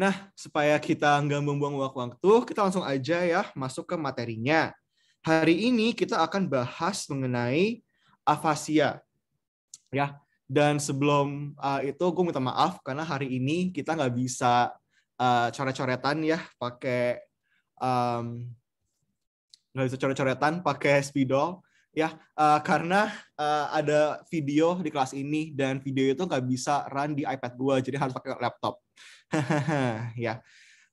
Nah, supaya kita nggak membuang waktu, kita langsung aja ya masuk ke materinya. Hari ini kita akan bahas mengenai afasia. Ya, dan sebelum uh, itu gue minta maaf karena hari ini kita nggak bisa uh, coret-coretan ya pakai um, nggak bisa coret-coretan pakai spidol ya uh, karena uh, ada video di kelas ini dan video itu nggak bisa run di iPad gue jadi harus pakai laptop ya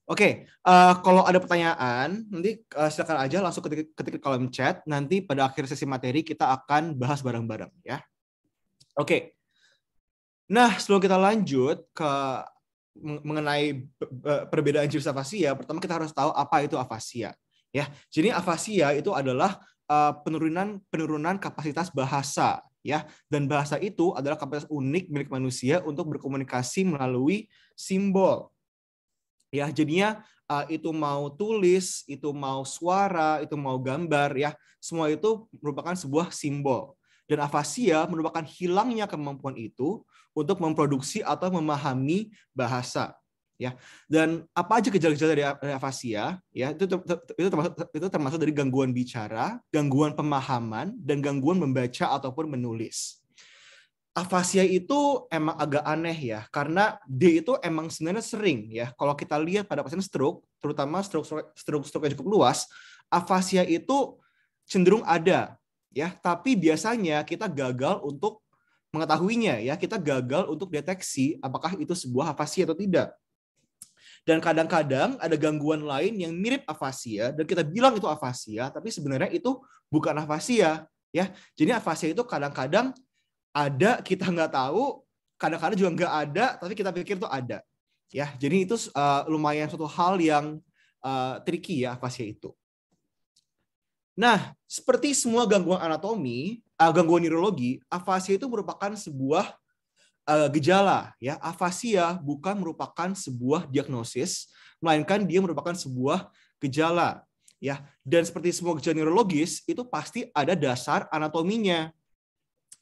oke okay, uh, eh, kalau ada pertanyaan nanti uh, silakan aja langsung ketik ketik di kolom chat nanti pada akhir sesi materi kita akan bahas bareng-bareng ya oke okay. nah sebelum kita lanjut ke mengenai perbedaan jenis afasia pertama kita harus tahu apa itu afasia ya jadi afasia itu adalah Eh, penurunan penurunan kapasitas bahasa ya dan bahasa itu adalah kapasitas unik milik manusia untuk berkomunikasi melalui simbol ya jadinya uh, itu mau tulis itu mau suara itu mau gambar ya semua itu merupakan sebuah simbol dan afasia merupakan hilangnya kemampuan itu untuk memproduksi atau memahami bahasa ya dan apa aja gejala-gejala dari, afasia ya itu itu termasuk itu termasuk dari gangguan bicara gangguan pemahaman dan gangguan membaca ataupun menulis afasia itu emang agak aneh ya karena D itu emang sebenarnya sering ya kalau kita lihat pada pasien stroke terutama stroke stroke stroke, stroke yang cukup luas afasia itu cenderung ada ya tapi biasanya kita gagal untuk mengetahuinya ya kita gagal untuk deteksi apakah itu sebuah afasia atau tidak dan kadang-kadang ada gangguan lain yang mirip afasia dan kita bilang itu afasia, tapi sebenarnya itu bukan afasia, ya. Jadi afasia itu kadang-kadang ada kita nggak tahu, kadang-kadang juga nggak ada, tapi kita pikir itu ada, ya. Jadi itu uh, lumayan suatu hal yang uh, tricky ya afasia itu. Nah, seperti semua gangguan anatomi, uh, gangguan neurologi, afasia itu merupakan sebuah Eh, gejala ya afasia bukan merupakan sebuah diagnosis melainkan dia merupakan sebuah gejala ya dan seperti semua gejala neurologis itu pasti ada dasar anatominya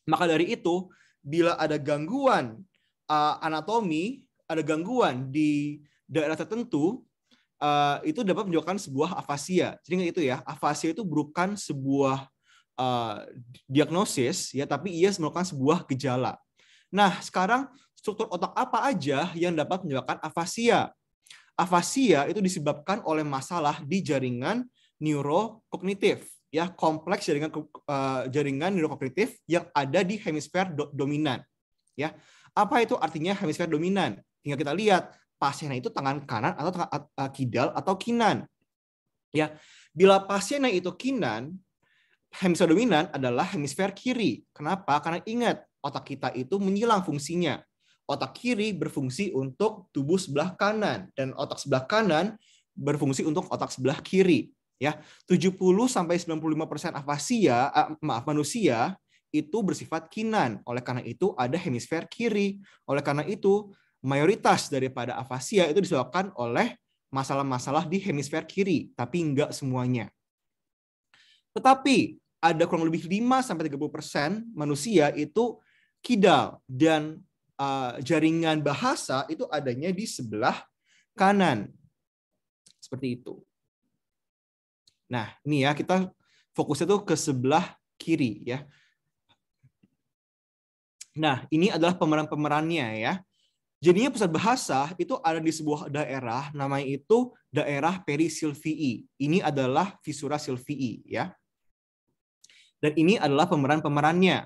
maka dari itu bila ada gangguan uh, anatomi ada gangguan di daerah tertentu uh, itu dapat menunjukkan sebuah afasia jadi itu ya afasia itu bukan sebuah uh, diagnosis ya tapi ia merupakan sebuah gejala Nah, sekarang struktur otak apa aja yang dapat menyebabkan afasia? Afasia itu disebabkan oleh masalah di jaringan neurokognitif, ya kompleks jaringan eh, jaringan neurokognitif yang ada di hemisfer do dominan. Ya, apa itu artinya hemisfer dominan? tinggal kita lihat pasiennya itu tangan kanan atau uh, kidal atau kinan. Ya, bila pasiennya itu kinan, hemisfer dominan adalah hemisfer kiri. Kenapa? Karena ingat otak kita itu menyilang fungsinya. Otak kiri berfungsi untuk tubuh sebelah kanan dan otak sebelah kanan berfungsi untuk otak sebelah kiri. Ya, 70 sampai 95% afasia, eh, maaf manusia itu bersifat kinan. Oleh karena itu ada hemisfer kiri. Oleh karena itu mayoritas daripada afasia itu disebabkan oleh masalah-masalah di hemisfer kiri, tapi enggak semuanya. Tetapi ada kurang lebih 5 sampai 30% manusia itu kidal dan uh, jaringan bahasa itu adanya di sebelah kanan. Seperti itu. Nah, ini ya kita fokusnya tuh ke sebelah kiri ya. Nah, ini adalah pemeran-pemerannya ya. Jadinya pusat bahasa itu ada di sebuah daerah, namanya itu daerah perisilvii. Ini adalah fisura silvii ya. Dan ini adalah pemeran-pemerannya.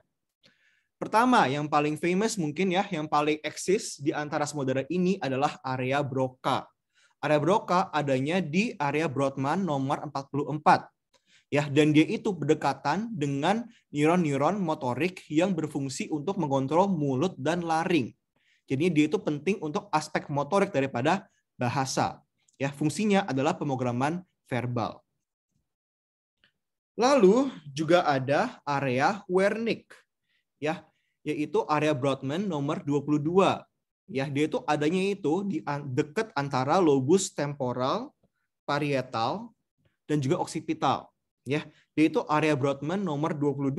Pertama, yang paling famous mungkin ya, yang paling eksis di antara semodera ini adalah area Broca. Area Broca adanya di area Broadman nomor 44. Ya, dan dia itu berdekatan dengan neuron-neuron motorik yang berfungsi untuk mengontrol mulut dan laring. Jadi dia itu penting untuk aspek motorik daripada bahasa. Ya, fungsinya adalah pemrograman verbal. Lalu juga ada area Wernicke. Ya, yaitu area Broadman nomor 22. Ya, dia itu adanya itu di dekat antara lobus temporal, parietal, dan juga oksipital. Ya, dia itu area Broadman nomor 22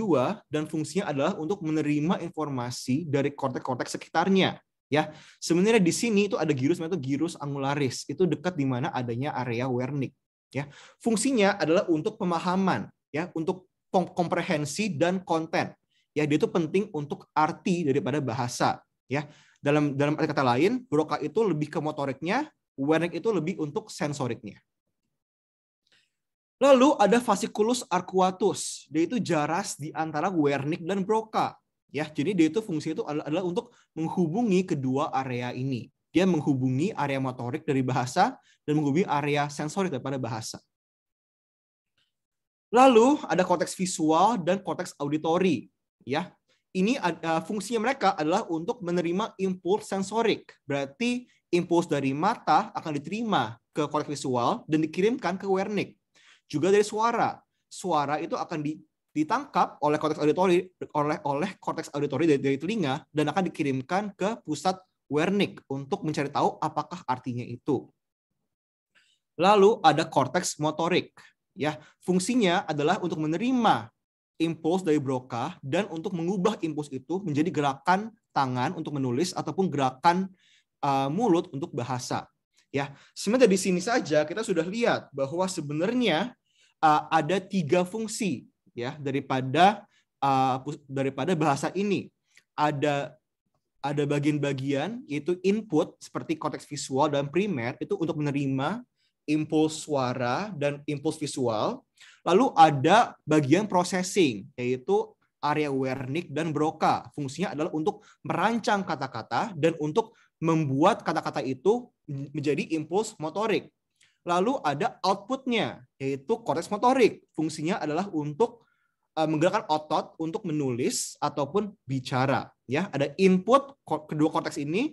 dan fungsinya adalah untuk menerima informasi dari korteks-korteks sekitarnya. Ya, sebenarnya di sini itu ada gyrus namanya gyrus angularis. Itu dekat di mana adanya area Wernicke. Ya, fungsinya adalah untuk pemahaman, ya, untuk komprehensi dan konten ya dia itu penting untuk arti daripada bahasa ya dalam dalam arti kata lain broca itu lebih ke motoriknya wernicke itu lebih untuk sensoriknya lalu ada fasciculus arcuatus dia itu jaras di antara wernicke dan broca ya jadi dia itu fungsi itu adalah untuk menghubungi kedua area ini dia menghubungi area motorik dari bahasa dan menghubungi area sensorik daripada bahasa. Lalu ada konteks visual dan konteks auditori ya ini ada eh, fungsinya mereka adalah untuk menerima impuls sensorik. Berarti impuls dari mata akan diterima ke korek visual dan dikirimkan ke Wernicke. Juga dari suara. Suara itu akan ditangkap oleh korteks auditori oleh oleh korteks auditori dari, dari telinga dan akan dikirimkan ke pusat Wernicke untuk mencari tahu apakah artinya itu. Lalu ada korteks motorik. Ya, fungsinya adalah untuk menerima impuls dari Broca dan untuk mengubah impuls itu menjadi gerakan tangan untuk menulis ataupun gerakan uh, mulut untuk bahasa. Ya, sebenarnya di sini saja kita sudah lihat bahwa sebenarnya uh, ada tiga fungsi ya daripada uh, daripada bahasa ini. Ada ada bagian-bagian yaitu input seperti konteks visual dan primer itu untuk menerima impuls suara dan impuls visual. Lalu ada bagian processing, yaitu area Wernicke dan Broca. Fungsinya adalah untuk merancang kata-kata dan untuk membuat kata-kata itu menjadi impuls motorik. Lalu ada outputnya, yaitu korteks motorik. Fungsinya adalah untuk eh, menggerakkan otot untuk menulis ataupun bicara. Ya, ada input kedua korteks ini,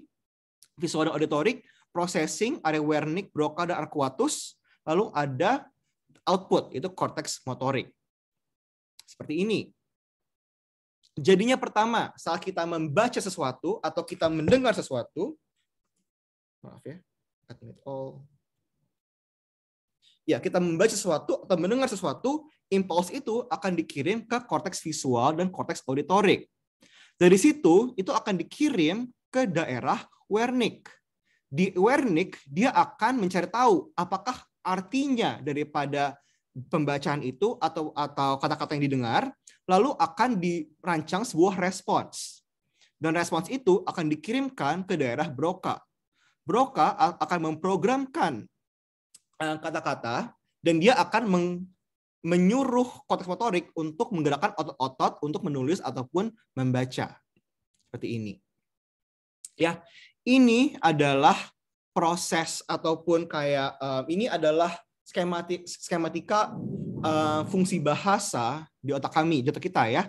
visual dan auditorik, processing, area Wernicke, Broca, dan arcuatus, lalu ada output, itu korteks motorik. Seperti ini. Jadinya pertama, saat kita membaca sesuatu atau kita mendengar sesuatu, maaf ya, admit all. Ya, kita membaca sesuatu atau mendengar sesuatu, impuls itu akan dikirim ke korteks visual dan korteks auditorik. Dari situ, itu akan dikirim ke daerah Wernicke di Wernicke dia akan mencari tahu apakah artinya daripada pembacaan itu atau atau kata-kata yang didengar lalu akan dirancang sebuah respons dan respons itu akan dikirimkan ke daerah Broca. Broca akan memprogramkan eh, kata-kata dan dia akan meng, menyuruh korteks motorik untuk menggerakkan otot-otot untuk menulis ataupun membaca seperti ini. Ya, ini adalah proses ataupun kayak uh, ini adalah skematik skematika uh, fungsi bahasa di otak kami, di otak kita ya.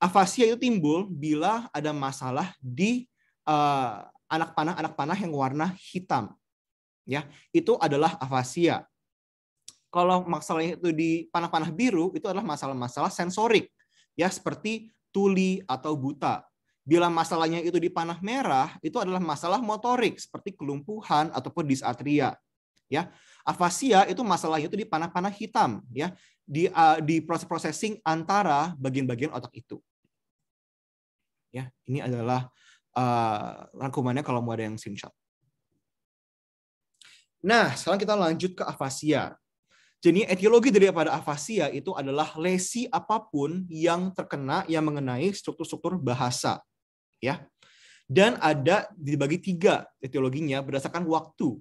Afasia itu timbul bila ada masalah di uh, anak panah anak panah yang warna hitam. Ya, itu adalah afasia. Kalau masalahnya itu di panah-panah biru, itu adalah masalah-masalah sensorik, ya seperti tuli atau buta Bila masalahnya itu di panah merah, itu adalah masalah motorik seperti kelumpuhan ataupun disatria. Ya, afasia itu masalahnya itu di panah-panah hitam. Ya, di uh, di proses processing antara bagian-bagian otak itu. Ya, ini adalah uh, rangkumannya kalau mau ada yang screenshot. Nah, sekarang kita lanjut ke afasia. Jadi etiologi daripada afasia itu adalah lesi apapun yang terkena yang mengenai struktur-struktur bahasa ya. Dan ada dibagi tiga etiologinya berdasarkan waktu.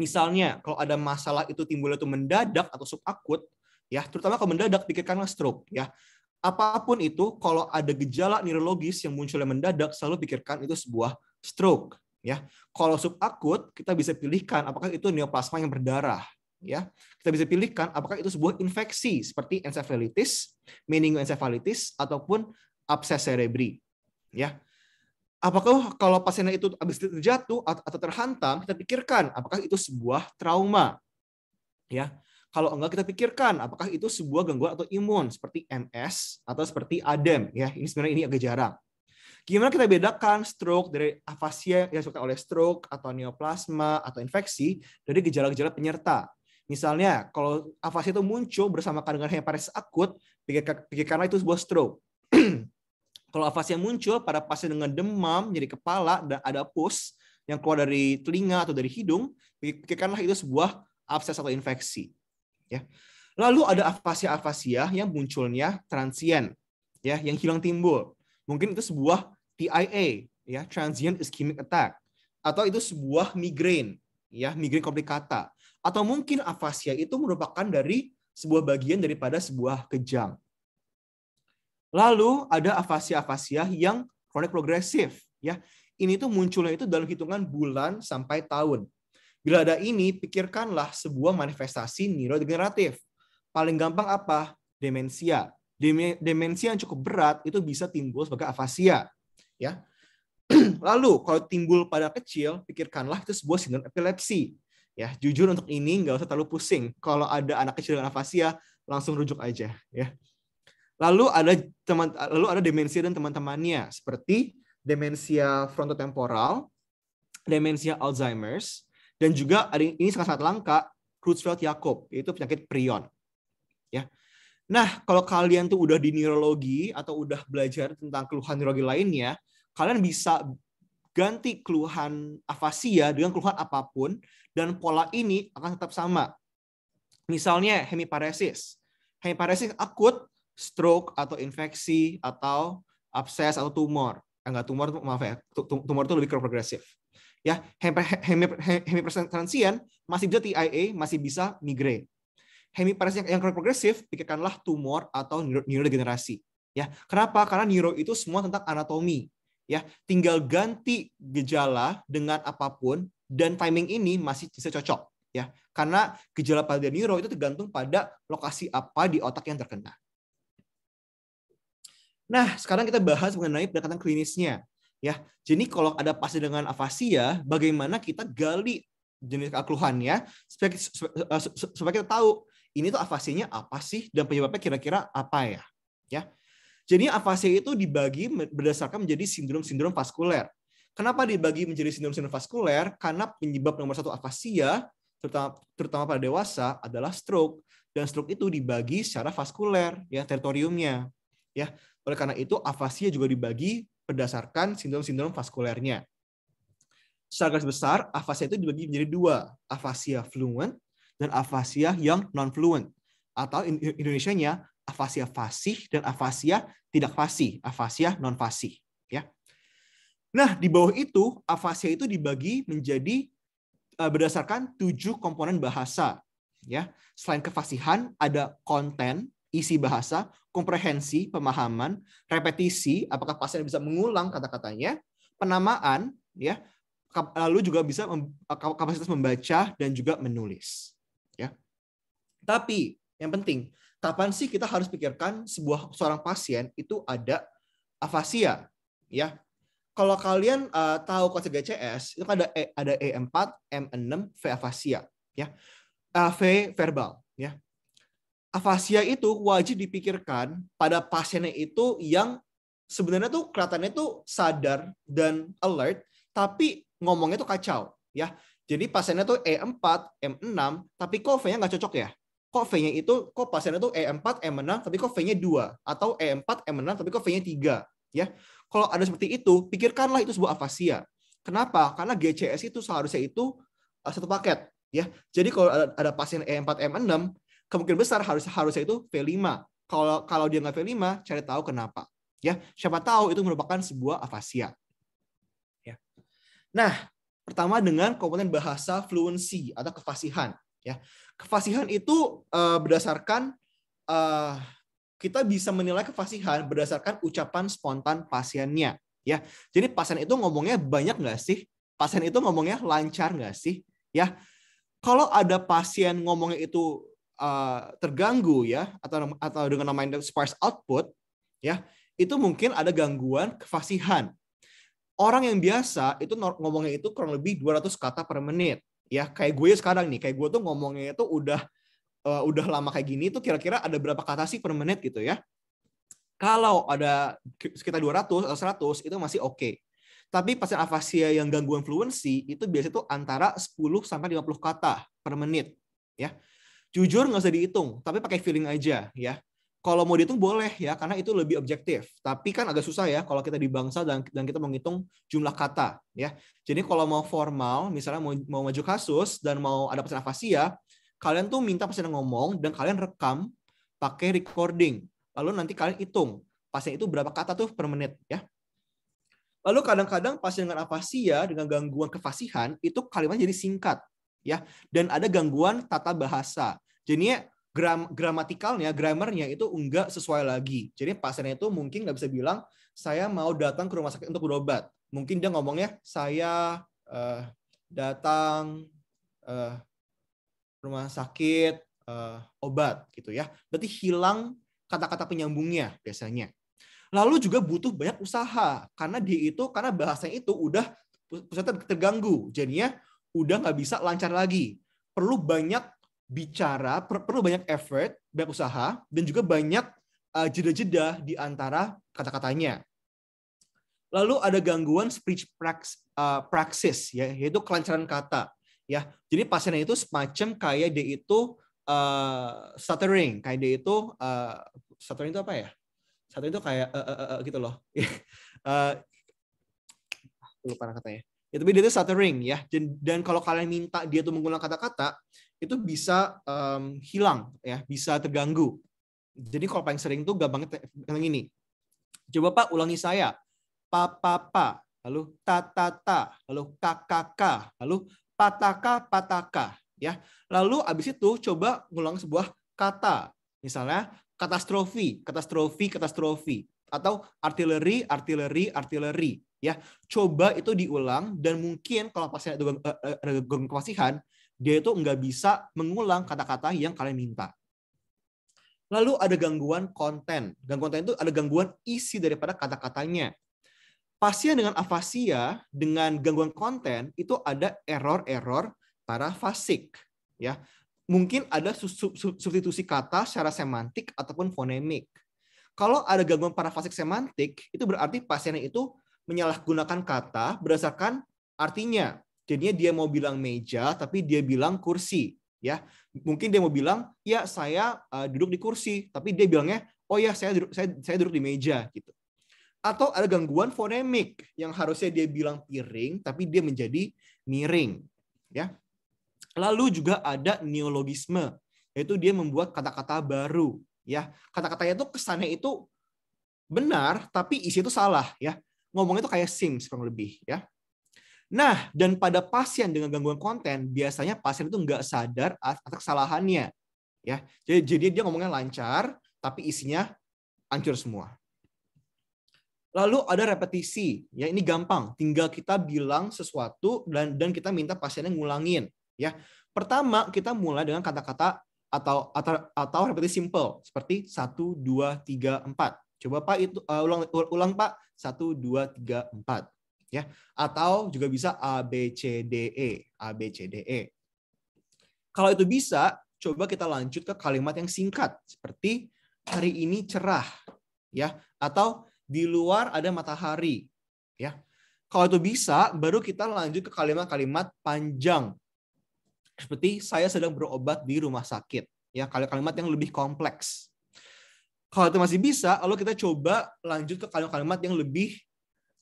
Misalnya, kalau ada masalah itu timbul itu mendadak atau subakut, ya terutama kalau mendadak pikirkanlah stroke ya apapun itu kalau ada gejala neurologis yang munculnya mendadak selalu pikirkan itu sebuah stroke ya kalau subakut kita bisa pilihkan apakah itu neoplasma yang berdarah ya kita bisa pilihkan apakah itu sebuah infeksi seperti encephalitis meningoencephalitis ataupun abses cerebri ya apakah kalau pasien itu habis terjatuh atau terhantam kita pikirkan apakah itu sebuah trauma ya kalau enggak kita pikirkan apakah itu sebuah gangguan atau imun seperti MS atau seperti ADEM ya ini sebenarnya ini agak jarang gimana kita bedakan stroke dari afasia yang disebabkan oleh stroke atau neoplasma atau infeksi dari gejala-gejala penyerta misalnya kalau afasia itu muncul bersamaan dengan hepatitis akut pikirkanlah itu sebuah stroke Kalau afasi yang muncul pada pasien dengan demam, nyeri kepala, dan ada pus yang keluar dari telinga atau dari hidung, pikirkanlah itu sebuah abses atau infeksi. Ya. Lalu ada afasia-afasia yang munculnya transient, ya, yang hilang timbul. Mungkin itu sebuah TIA, ya, transient ischemic attack, atau itu sebuah migraine, ya, migrain komplikata, atau mungkin afasia itu merupakan dari sebuah bagian daripada sebuah kejang. Lalu ada afasia-afasia yang kronik progresif, ya. Ini tuh munculnya itu dalam hitungan bulan sampai tahun. Bila ada ini, pikirkanlah sebuah manifestasi neurodegeneratif. Paling gampang apa? Demensia. Demensia yang cukup berat itu bisa timbul sebagai afasia, ya. Lalu kalau timbul pada kecil, pikirkanlah itu sebuah sindrom epilepsi. Ya, jujur untuk ini nggak usah terlalu pusing. Kalau ada anak kecil dengan afasia, langsung rujuk aja, ya. Lalu ada teman lalu ada demensia dan teman-temannya seperti demensia frontotemporal, demensia Alzheimer's, dan juga ada ini sangat-sangat langka Creutzfeldt-Jakob, yaitu penyakit prion. Ya. Nah, kalau kalian tuh udah di neurologi atau udah belajar tentang keluhan neurologi lainnya, kalian bisa ganti keluhan afasia dengan keluhan apapun dan pola ini akan tetap sama. Misalnya hemiparesis. Hemiparesis akut stroke atau infeksi atau abses atau tumor. Enggak eh, tumor, maaf ya, tumor itu lebih ke progresif. Ya, hemipresensian masih bisa TIA, masih bisa migrain. Hemipresensi yang progresif, pikirkanlah tumor atau neurodegenerasi. Ya, kenapa? Karena neuro itu semua tentang anatomi. Ya, tinggal ganti gejala dengan apapun dan timing ini masih bisa cocok ya karena gejala pada neuro itu tergantung pada lokasi apa di otak yang terkena Nah, sekarang kita bahas mengenai pendekatan klinisnya. Ya, jadi kalau ada pasien dengan afasia, bagaimana kita gali jenis keluhan ya eh, eh, supaya kita tahu ini tuh afasinya apa sih dan penyebabnya kira-kira apa ya. Ya. Jadi afasia itu dibagi berdasarkan menjadi sindrom-sindrom vaskuler. Kenapa dibagi menjadi sindrom-sindrom vaskuler? Karena penyebab nomor satu afasia, terutama, terutama pada dewasa, adalah stroke. Dan stroke itu dibagi secara vaskuler, ya teritoriumnya. Ya, oleh karena itu, afasia juga dibagi berdasarkan sindrom-sindrom vaskulernya. Secara garis besar, afasia itu dibagi menjadi dua, afasia fluent dan afasia yang non-fluent. Atau Indonesia-nya, afasia fasih dan afasia tidak fasih, afasia non-fasih. Ya. Nah, di bawah itu, afasia itu dibagi menjadi eh, berdasarkan tujuh komponen bahasa. Ya, selain kefasihan ada konten, isi bahasa, komprehensi, pemahaman, repetisi, apakah pasien bisa mengulang kata-katanya, penamaan, ya, lalu juga bisa mem, kapasitas membaca dan juga menulis, ya. Tapi yang penting, kapan sih kita harus pikirkan sebuah seorang pasien itu ada afasia, ya? Kalau kalian uh, tahu konsep GCS, itu kan ada e, ada E4, M6, V afasia, ya. Uh, v verbal, ya afasia itu wajib dipikirkan pada pasiennya itu yang sebenarnya tuh kelihatannya tuh sadar dan alert, tapi ngomongnya tuh kacau, ya. Jadi pasiennya tuh E4, M6, e tapi kok V-nya nggak cocok ya? Kok V-nya itu, kok pasiennya tuh E4, M6, e tapi kok V-nya 2? Atau E4, M6, e tapi kok V-nya 3? Ya. Kalau ada seperti itu, pikirkanlah itu sebuah afasia. Kenapa? Karena GCS itu seharusnya itu eh, satu paket. ya. Jadi kalau ada, ada pasien E4, M6, kemungkinan besar harus harusnya itu V5. Kalau kalau dia nggak V5, cari tahu kenapa. Ya, siapa tahu itu merupakan sebuah afasia. Ya. Nah, pertama dengan komponen bahasa fluency atau kefasihan. Ya, kefasihan itu uh, berdasarkan uh, kita bisa menilai kefasihan berdasarkan ucapan spontan pasiennya. Ya, jadi pasien itu ngomongnya banyak nggak sih? Pasien itu ngomongnya lancar nggak sih? Ya, kalau ada pasien ngomongnya itu Eh, terganggu ya atau atau dengan namanya sparse output ya itu mungkin ada gangguan kefasihan orang yang biasa itu ngomongnya itu kurang lebih 200 kata per menit ya kayak gue sekarang nih kayak gue tuh ngomongnya itu udah uh, udah lama kayak gini itu kira-kira ada berapa kata sih per menit gitu ya kalau ada sekitar 200 atau 100 itu masih oke okay. tapi pasien afasia yang gangguan fluensi itu biasanya tuh antara 10 sampai 50 kata per menit ya Jujur nggak usah dihitung, tapi pakai feeling aja ya. Kalau mau dihitung boleh ya, karena itu lebih objektif. Tapi kan agak susah ya kalau kita di bangsa dan, dan kita menghitung jumlah kata ya. Jadi kalau mau formal, misalnya mau, mau maju kasus dan mau ada pesan afasia, kalian tuh minta pasien ngomong dan kalian rekam pakai recording. Lalu nanti kalian hitung pasien itu berapa kata tuh per menit ya. Lalu kadang-kadang pasien dengan afasia dengan gangguan kefasihan itu kalimatnya jadi singkat ya dan ada gangguan tata bahasa jadinya gram gramatikalnya grammarnya itu enggak sesuai lagi jadi pasiennya itu mungkin nggak bisa bilang saya mau datang ke rumah sakit untuk berobat mungkin dia ngomongnya saya uh, datang uh, rumah sakit uh, obat gitu ya berarti hilang kata-kata penyambungnya biasanya lalu juga butuh banyak usaha karena dia itu karena bahasanya itu udah pusatnya terganggu jadinya udah nggak bisa lancar lagi. Perlu banyak bicara, per perlu banyak effort, banyak usaha, dan juga banyak jeda eh, jeda-jeda di antara kata-katanya. Lalu ada gangguan speech prax, uh, praxis, ya, yaitu kelancaran kata. Ya, jadi pasiennya itu semacam kayak dia itu uh, stuttering, kayak dia itu uh, stuttering itu apa ya? Stuttering itu kayak uh, uh, uh, gitu loh. uh, lupa katanya ya tapi dia itu stuttering ya dan, dan kalau kalian minta dia tuh mengulang kata-kata itu bisa um, hilang ya bisa terganggu jadi kalau paling sering tuh gampangnya yang ini coba pak ulangi saya papa pa lalu tata ta, lalu kkk lalu pataka pataka ya lalu abis itu coba ngulang sebuah kata misalnya katastrofi katastrofi katastrofi atau artileri, artileri, artileri. Ya, coba itu diulang dan mungkin kalau pasien ada gangguan eh, eh, kepasihan, dia itu nggak bisa mengulang kata-kata yang kalian minta. Lalu ada gangguan konten. Gangguan konten itu ada gangguan isi daripada kata-katanya. Pasien dengan afasia dengan gangguan konten itu ada error-error parafasik. Ya, mungkin ada substitusi kata secara semantik ataupun fonemik kalau ada gangguan parafasik semantik, itu berarti pasien itu menyalahgunakan kata berdasarkan artinya. Jadinya dia mau bilang meja, tapi dia bilang kursi. Ya, mungkin dia mau bilang, ya saya eh, duduk di kursi, tapi dia bilangnya, oh ya saya duduk, saya, saya duduk di meja gitu. Atau ada gangguan fonemik yang harusnya dia bilang piring, tapi dia menjadi miring. Ya, lalu juga ada neologisme, yaitu dia membuat kata-kata baru ya kata-katanya tuh kesannya itu benar tapi isi itu salah ya ngomongnya itu kayak sims kurang lebih ya nah dan pada pasien dengan gangguan konten biasanya pasien itu nggak sadar atas kesalahannya ya jadi jadi dia ngomongnya lancar tapi isinya hancur semua Lalu ada repetisi, ya ini gampang, tinggal kita bilang sesuatu dan dan kita minta pasiennya ngulangin, ya. Pertama kita mulai dengan kata-kata atau atau, atau repetisi simple seperti 1 2 3 4. Coba Pak itu uh, ulang ulang Pak 1 2 3 4 ya. Atau juga bisa A B C D E, A B C D E. Kalau itu bisa, coba kita lanjut ke kalimat yang singkat seperti hari ini cerah ya atau di luar ada matahari ya. Kalau itu bisa, baru kita lanjut ke kalimat-kalimat panjang seperti saya sedang berobat di rumah sakit. Ya, kalimat-kalimat yang lebih kompleks. Kalau itu masih bisa, lalu kita coba lanjut ke kalimat-kalimat yang lebih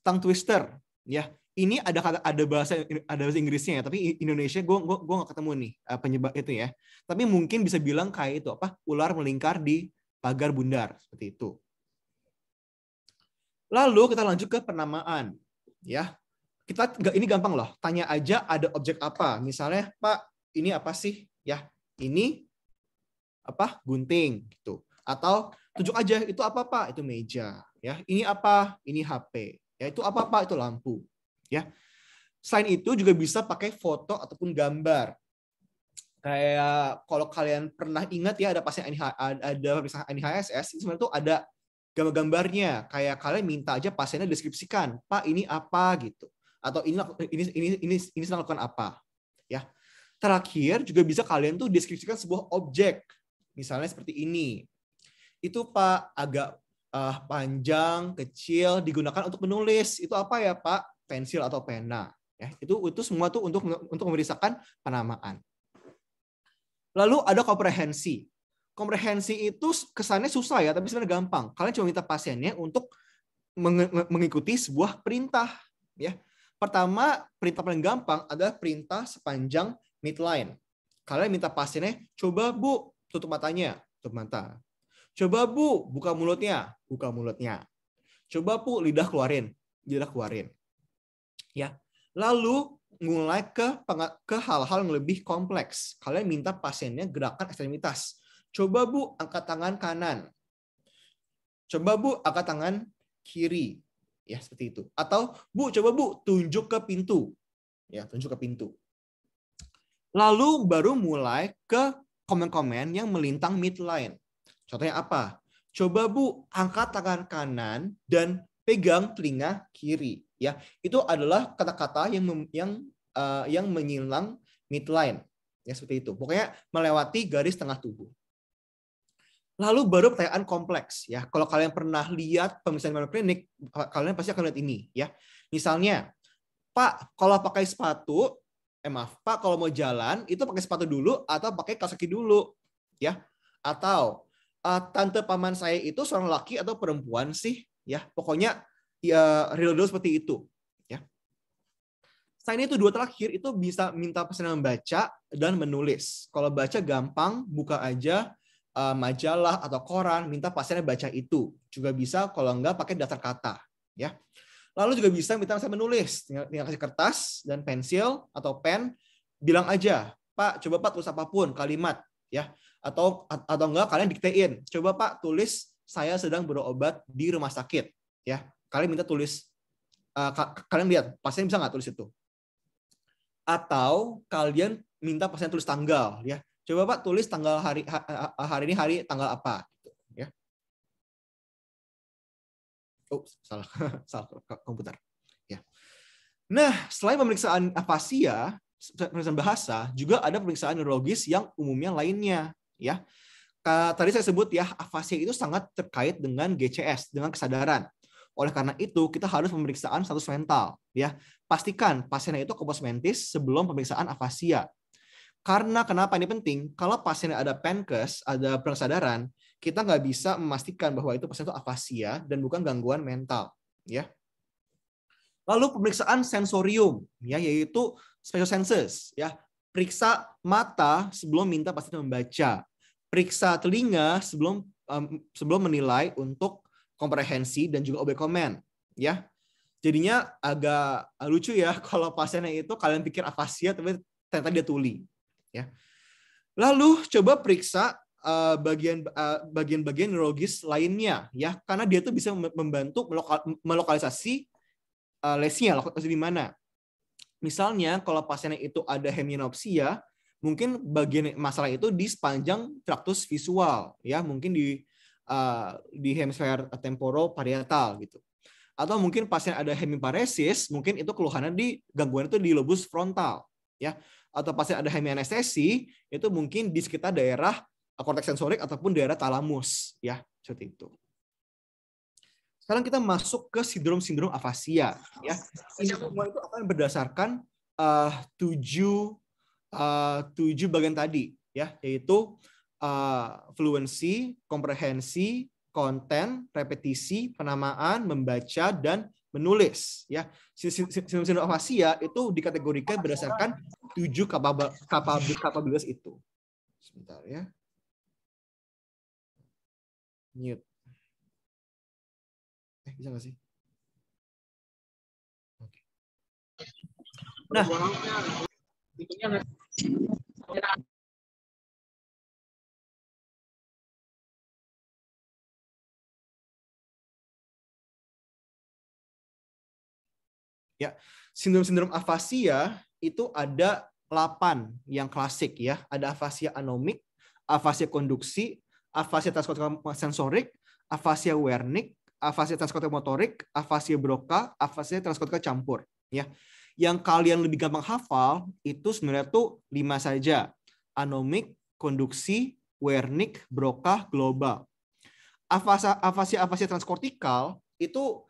tongue twister. Ya, ini ada kata ada bahasa ada bahasa Inggrisnya ya, tapi Indonesia gue gue gue gak ketemu nih eh, penyebab itu ya. Tapi mungkin bisa bilang kayak itu apa ular melingkar di pagar bundar seperti itu. Lalu kita lanjut ke penamaan, ya. Kita ini gampang loh, tanya aja ada objek apa. Misalnya Pak ini apa sih? Ya, ini apa? Gunting gitu. Atau tunjuk aja itu apa Pak? Itu meja. Ya, ini apa? Ini HP. Ya, itu apa Pak? Itu lampu. Ya. Selain itu juga bisa pakai foto ataupun gambar. Kayak kalau kalian pernah ingat ya ada pasien NH, ada pasien NHSS, sebenarnya itu ada gambar-gambarnya. Kayak kalian minta aja pasiennya deskripsikan, Pak ini apa gitu, atau ini ini ini ini, ini sedang apa, ya. Terakhir juga bisa kalian tuh deskripsikan sebuah objek. Misalnya seperti ini. Itu Pak agak uh, panjang, kecil digunakan untuk menulis. Itu apa ya, Pak? Pensil atau pena. Ya, itu itu semua tuh untuk untuk memeriksakan penamaan. Lalu ada komprehensi. Komprehensi itu kesannya susah ya, tapi sebenarnya gampang. Kalian cuma minta pasiennya untuk mengikuti sebuah perintah, ya. Pertama, perintah paling gampang adalah perintah sepanjang midline. Kalian minta pasiennya, coba bu, tutup matanya, tutup mata. Coba bu, buka mulutnya, buka mulutnya. Coba bu, lidah keluarin, lidah keluarin. Ya, lalu mulai ke ke hal-hal yang lebih kompleks. Kalian minta pasiennya gerakan ekstremitas. Coba bu, angkat tangan kanan. Coba bu, angkat tangan kiri. Ya, seperti itu. Atau bu, coba bu, tunjuk ke pintu. Ya, tunjuk ke pintu. Lalu baru mulai ke komen-komen yang melintang midline. Contohnya apa? Coba Bu angkat tangan kanan dan pegang telinga kiri. Ya, itu adalah kata-kata yang mem, yang uh, yang menyilang midline. Ya seperti itu. Pokoknya melewati garis tengah tubuh. Lalu baru pertanyaan kompleks ya. Kalau kalian pernah lihat pemeriksaan manual klinik, eh, kalian pasti akan lihat ini ya. Misalnya, Pak, kalau pakai sepatu eh maaf Pak kalau mau jalan itu pakai sepatu dulu atau pakai kaos kaki dulu ya atau uh, tante paman saya itu seorang laki atau perempuan sih ya pokoknya ya real dulu seperti itu ya selain itu dua terakhir itu bisa minta pesanan membaca dan menulis kalau baca gampang buka aja eh, majalah atau koran minta pasiennya baca itu juga bisa kalau enggak pakai daftar kata ya Lalu juga bisa minta saya menulis, tinggal, tinggal kasih kertas dan pensil atau pen, bilang aja, Pak, coba Pak tulis apapun kalimat ya. Atau atau enggak kalian diktein. Coba Pak tulis saya sedang berobat di rumah sakit ya. Kalian minta tulis uh, kalian lihat pasien bisa nggak tulis itu. Atau kalian minta pasien tulis tanggal ya. Coba Pak tulis tanggal hari hari ini hari tanggal apa oh salah salah komputer ya nah selain pemeriksaan afasia pemeriksaan bahasa juga ada pemeriksaan neurologis yang umumnya lainnya ya tadi saya sebut ya afasia itu sangat terkait dengan GCS dengan kesadaran oleh karena itu, kita harus pemeriksaan status mental. Ya, pastikan pasiennya itu kompos mentis sebelum pemeriksaan afasia. Karena kenapa ini penting? Kalau pasiennya ada pankes, ada perang kesadaran, kita nggak bisa memastikan bahwa itu pasien itu afasia dan bukan gangguan mental, ya. Lalu pemeriksaan sensorium, ya, yaitu special senses, ya. Periksa mata sebelum minta pasien membaca, periksa telinga sebelum um, sebelum menilai untuk komprehensi dan juga obek komen, ya. Jadinya agak lucu ya kalau pasiennya itu kalian pikir afasia tapi ternyata dia tuli, ya. Lalu coba periksa Eh, eh, bagian-bagian uh, neurologis lainnya ya karena dia tuh bisa membantu melokal, melokalisasi uh, eh, lesinya lokalisasi di mana misalnya kalau pasien itu ada hemianopsia mungkin bagian masalah itu di sepanjang traktus visual ya mungkin di uh, di hemisfer parietal gitu atau mungkin pasien ada hemiparesis mungkin itu keluhannya di gangguan itu di lobus frontal ya atau pasien ada hemianestesi itu mungkin di sekitar daerah korteks sensorik ataupun daerah talamus ya seperti itu. Sekarang kita masuk ke sindrom-sindrom afasia ya. Ini semua itu akan berdasarkan uh, tujuh uh, tujuh bagian tadi ya yaitu uh, fluensi, komprehensi, konten, repetisi, penamaan, membaca dan menulis ya. Sindrom-sindrom afasia itu dikategorikan berdasarkan tujuh kapabilitas itu. Sebentar ya mute. Eh, bisa nggak sih? Oke. Okay. Nah. Ya, sindrom-sindrom afasia itu ada 8 yang klasik ya. Ada afasia anomik, afasia konduksi, afasia transkortikal sensorik, afasia wernik, afasia transkortikal motorik, afasia broca, afasia transkortikal campur. Ya, yang kalian lebih gampang hafal itu sebenarnya tuh lima saja: anomik, konduksi, wernik, broca, global. Afasia afasia afasia transkortikal itu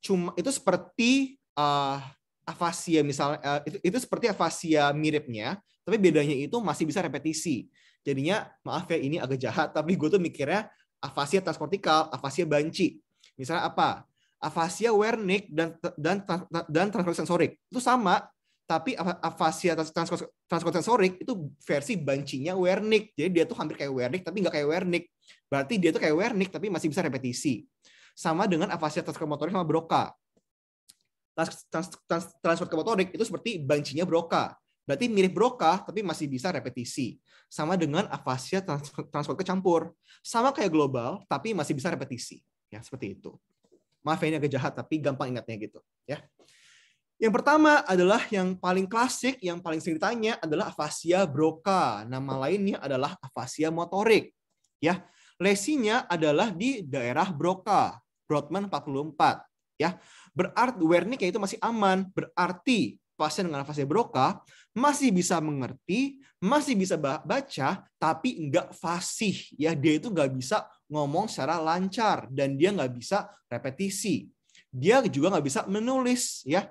cuma itu seperti uh, ah, afasia misalnya uh, eh, itu, itu seperti afasia miripnya, tapi bedanya itu masih bisa repetisi Jadinya maaf ya ini agak jahat, tapi gue tuh mikirnya afasia transkortikal, afasia banci. Misalnya apa? Afasia wernick dan dan dan transkortiksensorik itu sama, tapi afasia transkortiksensorik itu versi bancinya wernick Jadi dia tuh hampir kayak wernick tapi nggak kayak wernick Berarti dia tuh kayak wernick tapi masih bisa repetisi. Sama dengan afasia transkomotorik sama Broca. Trans, trans, trans, transport motorik itu seperti bancinya Broca Berarti mirip broka tapi masih bisa repetisi. Sama dengan afasia trans transport kecampur. Sama kayak global, tapi masih bisa repetisi. Ya, seperti itu. Maaf ya, ini agak jahat, tapi gampang ingatnya gitu. Ya. Yang pertama adalah yang paling klasik, yang paling sering ditanya adalah afasia broka Nama lainnya adalah afasia motorik. Ya, lesinya adalah di daerah broka Brodmann 44. Ya, berarti Wernicke itu masih aman. Berarti pasien dengan afasia Broca masih bisa mengerti, masih bisa baca, tapi nggak fasih. Ya, dia itu nggak bisa ngomong secara lancar dan dia nggak bisa repetisi. Dia juga nggak bisa menulis. Ya,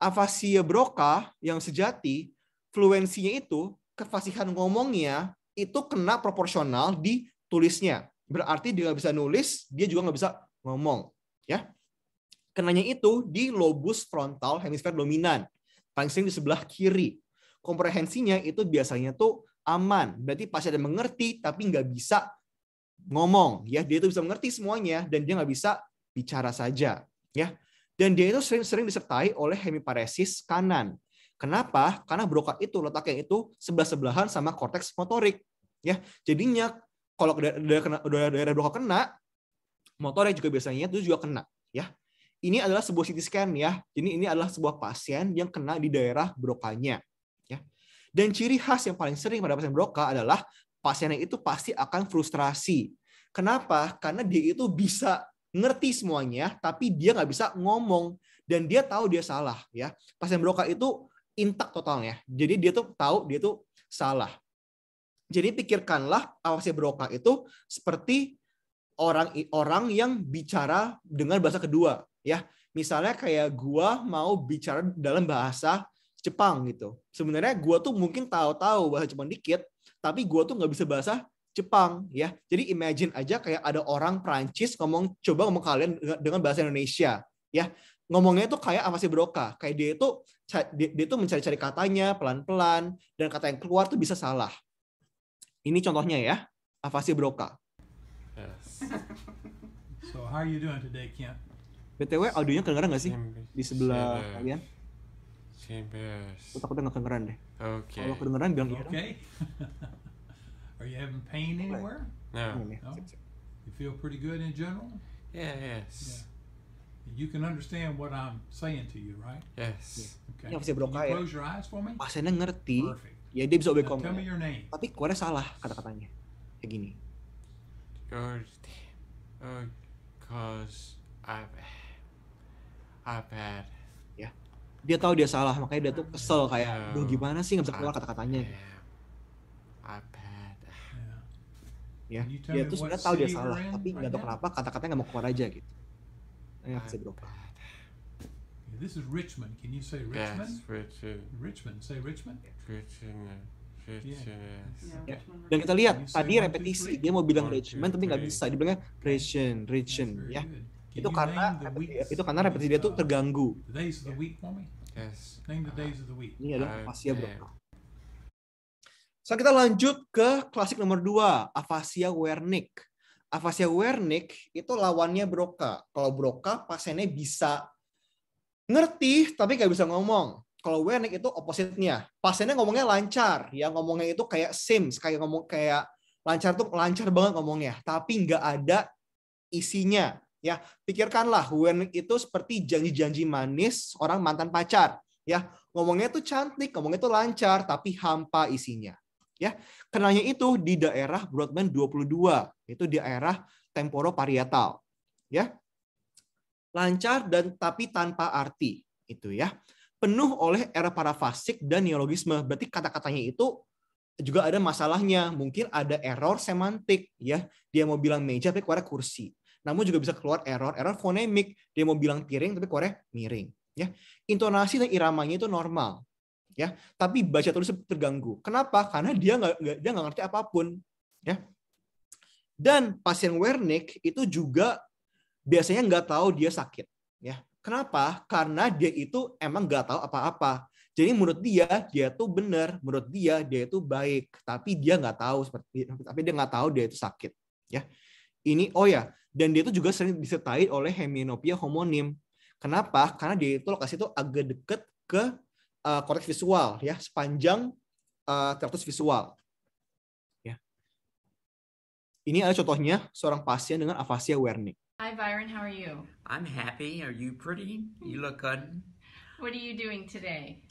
afasia broka yang sejati, fluensinya itu kefasihan ngomongnya itu kena proporsional di tulisnya. Berarti dia nggak bisa nulis, dia juga nggak bisa ngomong. Ya, kenanya itu di lobus frontal hemisfer dominan, paling sering di sebelah kiri komprehensinya itu biasanya tuh aman. Berarti pasien mengerti tapi nggak bisa ngomong ya dia itu bisa mengerti semuanya dan dia nggak bisa bicara saja ya dan dia itu sering-sering disertai oleh hemiparesis kanan kenapa karena brokat itu letaknya itu sebelah sebelahan sama korteks motorik ya jadinya kalau daerah, daerah, daerah brokat kena motorik juga biasanya itu juga kena ya ini adalah sebuah CT scan ya jadi ini adalah sebuah pasien yang kena di daerah brokanya dan ciri khas yang paling sering pada pasien broka adalah pasiennya itu pasti akan frustrasi. Kenapa? Karena dia itu bisa ngerti semuanya, tapi dia nggak bisa ngomong dan dia tahu dia salah ya. Pasien broka itu intak totalnya. Jadi dia tuh tahu dia tuh salah. Jadi pikirkanlah awasnya broka itu seperti orang orang yang bicara dengan bahasa kedua ya. Misalnya kayak gua mau bicara dalam bahasa Jepang gitu. Sebenarnya gue tuh mungkin tahu-tahu bahasa Jepang dikit, tapi gue tuh nggak bisa bahasa Jepang ya. Jadi imagine aja kayak ada orang Prancis ngomong coba ngomong kalian dengan bahasa Indonesia ya. Ngomongnya tuh kayak apa sih Broka, kayak dia itu dia, dia tuh mencari-cari katanya pelan-pelan dan kata yang keluar tuh bisa salah. Ini contohnya ya, sih Broka. Yes. So how are you doing today, Kent? BTW audionya kedengeran nggak sih di sebelah kalian? Chambers. CBS. Takutnya nggak kedengeran deh. Oke. Okay. Kalau kedengeran bilang iya. Gitu. Oke. Okay. Are you having pain anywhere? No. no. You feel pretty good in general? Yeah, yes. Yeah. You can understand what I'm saying to you, right? Yes. Iya. Okay. Ini versi Broca ya. Close your eyes for me. Pasiennya ngerti. Perfect. Ya dia bisa obek Tell me your name. Tapi keluarnya salah kata-katanya. Kayak gini. Your name. Oh, cause I've, I've had dia tahu dia salah makanya dia tuh kesel kayak duh gimana sih nggak bisa keluar kata-katanya ya dia tuh sebenarnya tahu dia salah tapi nggak tahu kenapa kata-katanya nggak mau keluar aja gitu ya saya berubah This is Richmond. Can you say Richmond? Yes, Richmond. Richmond. Say Richmond. Richmond. Yeah. Ya, dan kita lihat tadi repetisi dia mau bilang Richmond tapi nggak bisa Dia bilangnya Richmond, Richmond ya itu karena itu karena repetisi dia tuh terganggu. Days of Ini adalah afasia bro. Sekarang so, kita lanjut ke klasik nomor dua afasia Wernicke. Afasia Wernicke itu lawannya Broca. Kalau Broca pasiennya bisa ngerti tapi nggak bisa ngomong. Kalau Wernicke itu opposite Pasiennya ngomongnya lancar, ya ngomongnya itu kayak Sims, kayak ngomong kayak lancar tuh lancar banget ngomongnya, tapi nggak ada isinya ya pikirkanlah when itu seperti janji-janji manis orang mantan pacar ya ngomongnya itu cantik ngomongnya itu lancar tapi hampa isinya ya kenanya itu di daerah Broadband 22 itu di daerah temporo parietal ya lancar dan tapi tanpa arti itu ya penuh oleh era parafasik dan neologisme berarti kata-katanya itu juga ada masalahnya mungkin ada error semantik ya dia mau bilang meja tapi kuara kursi namun juga bisa keluar error error fonemik dia mau bilang piring tapi keluarnya miring ya intonasi dan iramanya itu normal ya tapi baca tulis terganggu kenapa karena dia nggak dia nggak ngerti apapun ya dan pasien Wernicke itu juga biasanya nggak tahu dia sakit ya kenapa karena dia itu emang nggak tahu apa-apa jadi menurut dia dia tuh benar menurut dia dia itu baik tapi dia nggak tahu seperti tapi dia nggak tahu dia itu sakit ya ini oh ya dan dia itu juga sering disertai oleh hemianopia homonim. Kenapa? Karena dia itu lokasi itu agak deket ke uh, eh, korek visual ya sepanjang uh, tertus visual. Ya. Ini ada contohnya seorang pasien dengan afasia Wernicke. Hi Byron, how are you? I'm happy. Are you pretty? You look good. What are you doing today?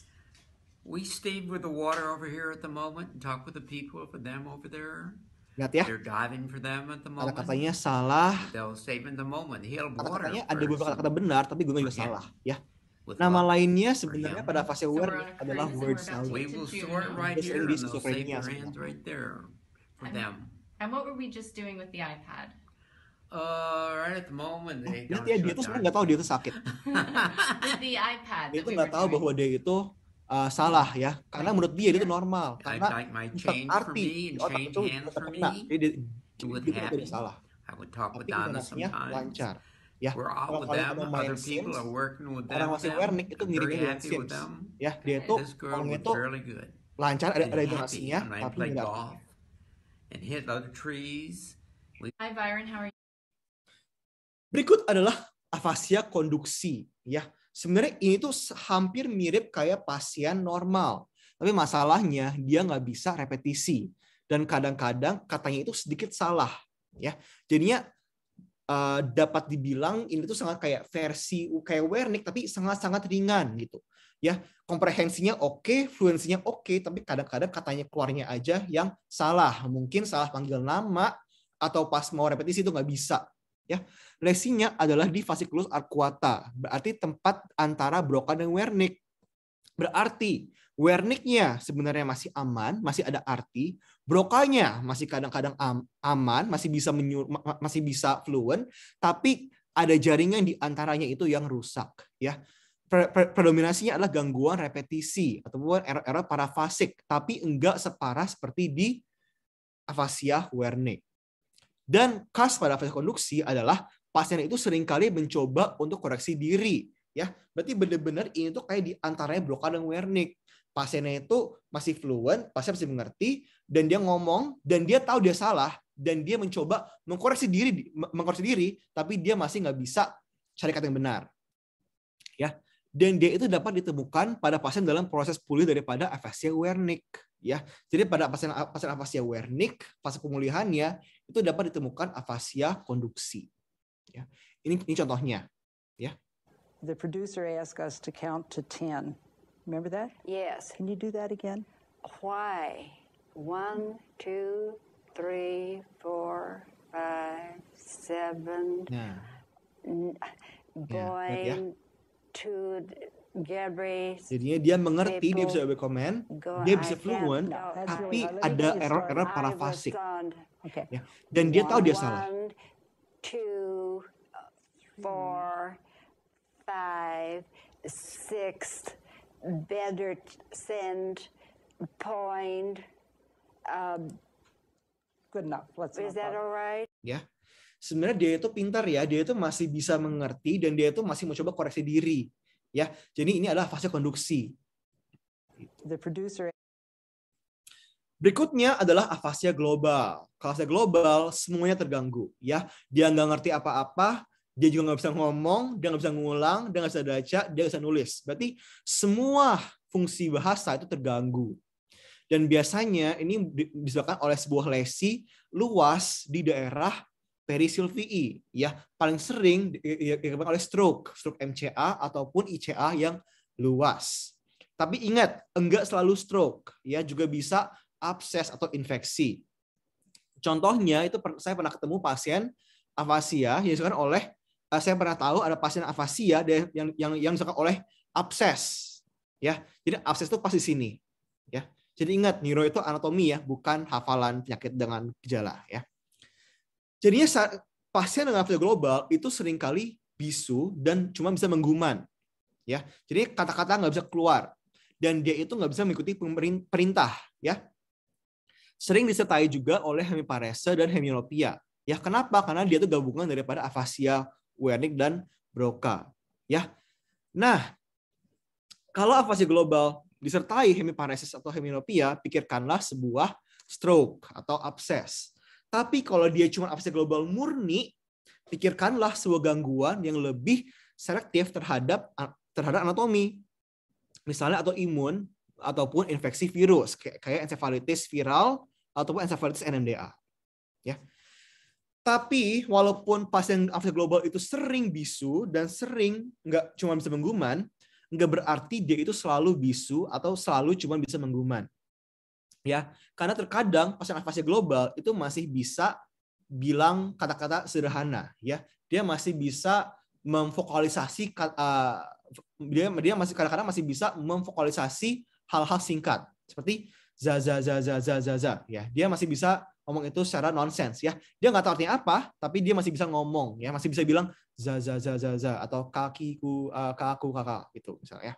We stayed with the water over here at the moment and talked with the people for them over there. Lihat ya. Kata katanya salah. Kata katanya ada beberapa kata, kata benar, tapi gue juga salah. Ya. Nama lainnya sebenarnya pada fase aware adalah word salad. Bahasa Inggris skizofrenia. And what were we just doing with the iPad? Uh, right at the moment, they eh, ya, dia, dia tuh sebenarnya nggak tahu dia tuh sakit. dia tuh nggak tahu bahwa dia itu uh, salah ya karena menurut dia itu normal karena arti otak itu itu tidak salah lancar ya kalau kalian pernah main Sims orang masih wernik itu ngirimin Sims ya dia itu orang itu lancar ada ada intonasinya tapi tidak Hi Byron, how are you? Berikut adalah afasia konduksi ya Sebenarnya ini tuh hampir mirip kayak pasien normal. Tapi masalahnya dia nggak bisa repetisi. Dan kadang-kadang katanya itu sedikit salah. ya Jadinya uh, dapat dibilang ini tuh sangat kayak versi kayak Wernick, tapi sangat-sangat ringan gitu. Ya, komprehensinya oke, okay, fluensinya oke, okay, tapi kadang-kadang katanya keluarnya aja yang salah. Mungkin salah panggil nama atau pas mau repetisi itu nggak bisa ya. Lesinya adalah di fasciculus arcuata, berarti tempat antara Broca dan Wernicke. Berarti wernicke sebenarnya masih aman, masih ada arti, Brokanya masih kadang-kadang aman, masih bisa menyur, masih bisa fluent, tapi ada jaringan di antaranya itu yang rusak, ya. Predominasinya adalah gangguan repetisi ataupun error-error parafasik, tapi enggak separah seperti di afasia Wernicke. Dan khas pada fase konduksi adalah pasien itu seringkali mencoba untuk koreksi diri. ya Berarti benar-benar ini tuh kayak di antaranya Broca dan Wernicke. Pasiennya itu masih fluent, pasien masih mengerti, dan dia ngomong, dan dia tahu dia salah, dan dia mencoba mengkoreksi diri, mengkoreksi diri, tapi dia masih nggak bisa cari kata yang benar. Ya, dan dia itu dapat ditemukan pada pasien dalam proses pulih daripada afasia Wernicke ya. Jadi pada pasien pasien afasia Wernicke fase pemulihannya itu dapat ditemukan afasia konduksi. Ya. Ini ini contohnya ya. The producer asked us to count to 10. Remember that? Yes. Can you do that again? Why? One, two, three, four, five, seven. Nah. Boy, yeah. Ya, ya. Jadinya dia mengerti, dia bisa berkomen, dia bisa fluent, tapi ada error-error parafasik. Okay. Ya. Dan dia tahu dia salah. Two, four, five, six, better send, point. Um, Good enough. Let's is that all right? Yeah sebenarnya dia itu pintar ya, dia itu masih bisa mengerti dan dia itu masih mau coba koreksi diri. Ya, jadi ini adalah fase konduksi. The producer Berikutnya adalah afasia global. Afasia global semuanya terganggu, ya. Dia nggak ngerti apa-apa, dia juga nggak bisa ngomong, dia nggak bisa ngulang, dia nggak bisa baca, dia nggak bisa nulis. Berarti semua fungsi bahasa itu terganggu. Dan biasanya ini disebabkan oleh sebuah lesi luas di daerah perisilvii ya paling sering dikatakan oleh stroke, stroke MCA ataupun ICA yang luas. Tapi ingat, enggak selalu stroke ya juga bisa abses atau infeksi. Contohnya itu saya pernah ketemu pasien afasia yang disebabkan oleh eh, saya pernah tahu ada pasien afasia yang yang yang disebabkan oleh abses ya. Jadi abses itu pasti sini ya. Jadi ingat neuro itu anatomi ya, bukan hafalan penyakit dengan gejala ya. Jadinya pasien dengan afiliasi global itu seringkali bisu dan cuma bisa mengguman. Ya, jadi kata-kata nggak bisa keluar dan dia itu nggak bisa mengikuti perintah. Ya, sering disertai juga oleh hemiparese dan hemiopia. Ya, kenapa? Karena dia itu gabungan daripada afasia, wernik dan broca. Ya, nah kalau afasia global disertai hemiparesis atau hemiopia, pikirkanlah sebuah stroke atau abses. Tapi kalau dia cuma abstrak global murni, pikirkanlah sebuah gangguan yang lebih selektif terhadap terhadap anatomi. Misalnya atau imun ataupun infeksi virus kayak encefalitis viral ataupun encefalitis NMDA. Ya. Tapi walaupun pasien after global itu sering bisu dan sering nggak cuma bisa mengguman, nggak berarti dia itu selalu bisu atau selalu cuma bisa mengguman ya karena terkadang pasien advokasi global itu masih bisa bilang kata-kata sederhana ya dia masih bisa memfokalisasi uh, dia masih kadang-kadang masih bisa memfokalisasi hal-hal singkat seperti za za za za za za za ya dia masih bisa ngomong itu secara nonsens, ya dia nggak tahu artinya apa tapi dia masih bisa ngomong ya masih bisa bilang za za za za za atau kakiku uh, kaku kakak gitu misalnya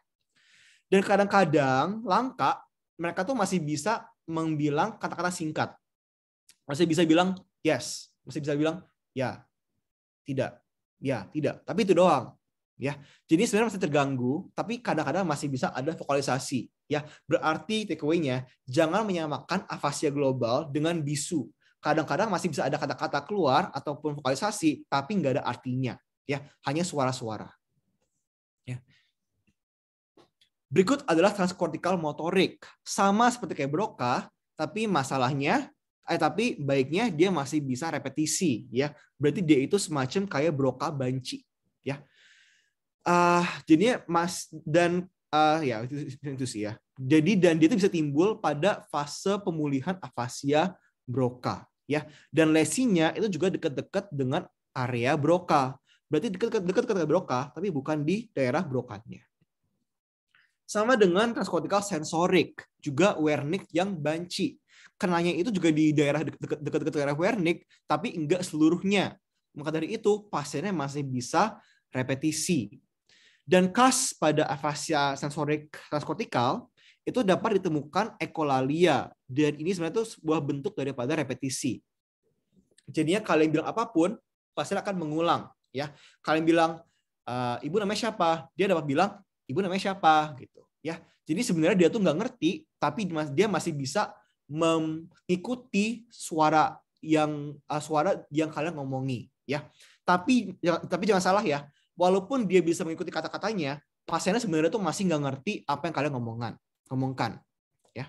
dan kadang-kadang langka mereka tuh masih bisa membilang kata-kata singkat. Masih bisa bilang yes, masih bisa bilang ya, tidak, ya, tidak. Tapi itu doang. Ya, jadi sebenarnya masih terganggu, tapi kadang-kadang masih bisa ada vokalisasi. Ya, berarti takeaway-nya jangan menyamakan afasia global dengan bisu. Kadang-kadang masih bisa ada kata-kata keluar ataupun vokalisasi, tapi nggak ada artinya. Ya, hanya suara-suara. Berikut adalah transkortikal motorik. Sama seperti kayak Broca, tapi masalahnya eh tapi baiknya dia masih bisa repetisi ya. Berarti dia itu semacam kayak Broca banci ya. Uh, jadinya Mas dan uh, ya itu, itu sih ya. Jadi dan dia itu bisa timbul pada fase pemulihan afasia Broca ya. Dan lesinya itu juga dekat-dekat dengan area Broca. Berarti dekat-dekat dekat ke Broca tapi bukan di daerah Brokanya. Sama dengan transkortikal sensorik, juga Wernicke yang banci. Kenanya itu juga di daerah dekat-dekat daerah Wernicke, tapi enggak seluruhnya. Maka dari itu, pasiennya masih bisa repetisi. Dan khas pada afasia sensorik transkortikal itu dapat ditemukan ekolalia. Dan ini sebenarnya itu sebuah bentuk daripada repetisi. Jadinya kalian bilang apapun, pasien akan mengulang. ya Kalian bilang, eh, ibu namanya siapa? Dia dapat bilang, ibu namanya siapa gitu ya jadi sebenarnya dia tuh nggak ngerti tapi dia masih bisa mengikuti suara yang uh, suara yang kalian ngomongi ya tapi ya, tapi jangan salah ya walaupun dia bisa mengikuti kata-katanya pasiennya sebenarnya tuh masih nggak ngerti apa yang kalian ngomongan ngomongkan ya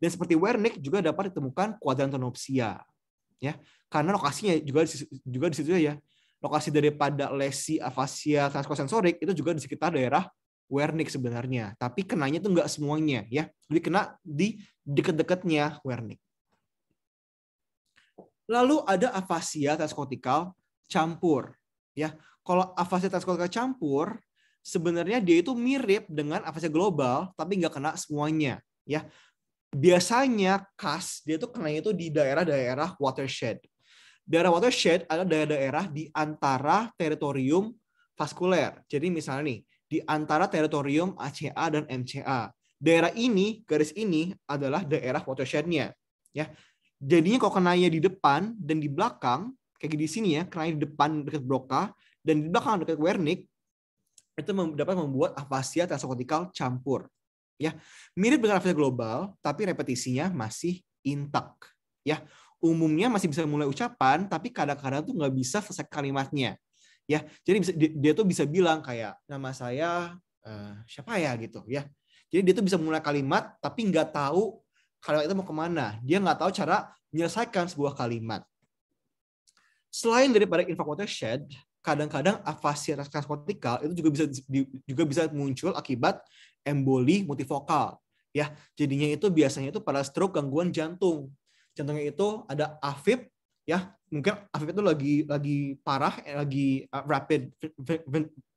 dan seperti Wernick juga dapat ditemukan kuadran tonopsia ya karena lokasinya juga juga di situ ya lokasi daripada lesi afasia transkosensorik itu juga di sekitar daerah Wernicke sebenarnya. Tapi kenanya itu nggak semuanya ya. Jadi kena di deket-deketnya Wernicke. Lalu ada afasia transkotikal campur ya. Kalau afasia transkotikal campur sebenarnya dia itu mirip dengan afasia global tapi nggak kena semuanya ya. Biasanya kas dia itu kena itu di daerah-daerah watershed Daerah watershed adalah daerah-daerah di antara teritorium vaskuler. Jadi misalnya nih, di antara teritorium ACA dan MCA. Daerah ini, garis ini adalah daerah watershed-nya. Ya. Jadinya kalau kenanya di depan dan di belakang, kayak di sini ya, kenanya di depan dekat Broca dan di belakang dekat Wernicke, itu dapat membuat afasia transkotikal campur. Ya, mirip dengan afasia global, tapi repetisinya masih intak. Ya, umumnya masih bisa mulai ucapan, tapi kadang-kadang tuh nggak bisa selesai kalimatnya. Ya, jadi bisa, dia, dia tuh bisa bilang kayak nama saya uh, siapa ya gitu ya. Jadi dia tuh bisa mulai kalimat, tapi nggak tahu kalau itu mau kemana. Dia nggak tahu cara menyelesaikan sebuah kalimat. Selain daripada shed kadang-kadang afasia transkortikal itu juga bisa juga bisa muncul akibat emboli multifokal ya jadinya itu biasanya itu pada stroke gangguan jantung contohnya itu ada AFib ya mungkin AFib itu lagi lagi parah eh, lagi uh, rapid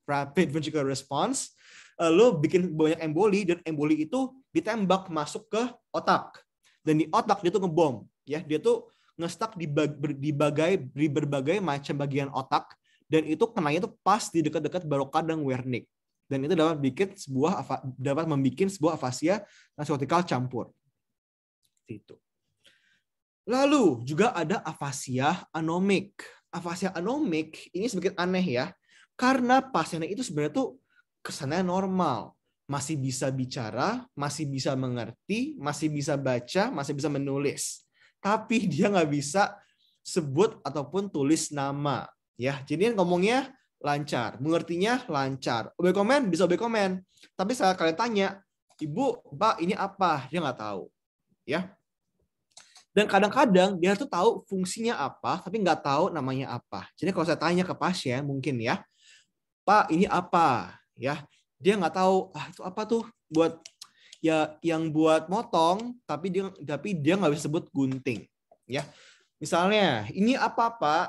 rapid ventricular response uh, eh, lo bikin banyak emboli dan emboli itu ditembak masuk ke otak dan di otak dia tuh ngebom ya dia tuh ngestak di, bag, di, bagai, di berbagai macam bagian otak dan itu kenanya tuh pas di dekat-dekat baroka dan wernick dan itu dapat bikin sebuah dapat membuat sebuah afasia nasiotikal campur itu Lalu juga ada afasia anomik. Afasia anomik ini sedikit aneh ya, karena pasiennya itu sebenarnya tuh kesannya normal. Masih bisa bicara, masih bisa mengerti, masih bisa baca, masih bisa menulis. Tapi dia nggak bisa sebut ataupun tulis nama. ya. Jadi kan ngomongnya lancar, mengertinya lancar. Obe komen, bisa obe komen. Tapi saat kalian tanya, ibu, pak ini apa? Dia nggak tahu. Ya, dan kadang-kadang dia tuh tahu fungsinya apa, tapi nggak tahu namanya apa. Jadi kalau saya tanya ke pasien, mungkin ya, Pak ini apa? Ya, dia nggak tahu ah itu apa tuh buat ya yang buat motong, tapi dia tapi dia nggak bisa sebut gunting. Ya, misalnya ini apa Pak?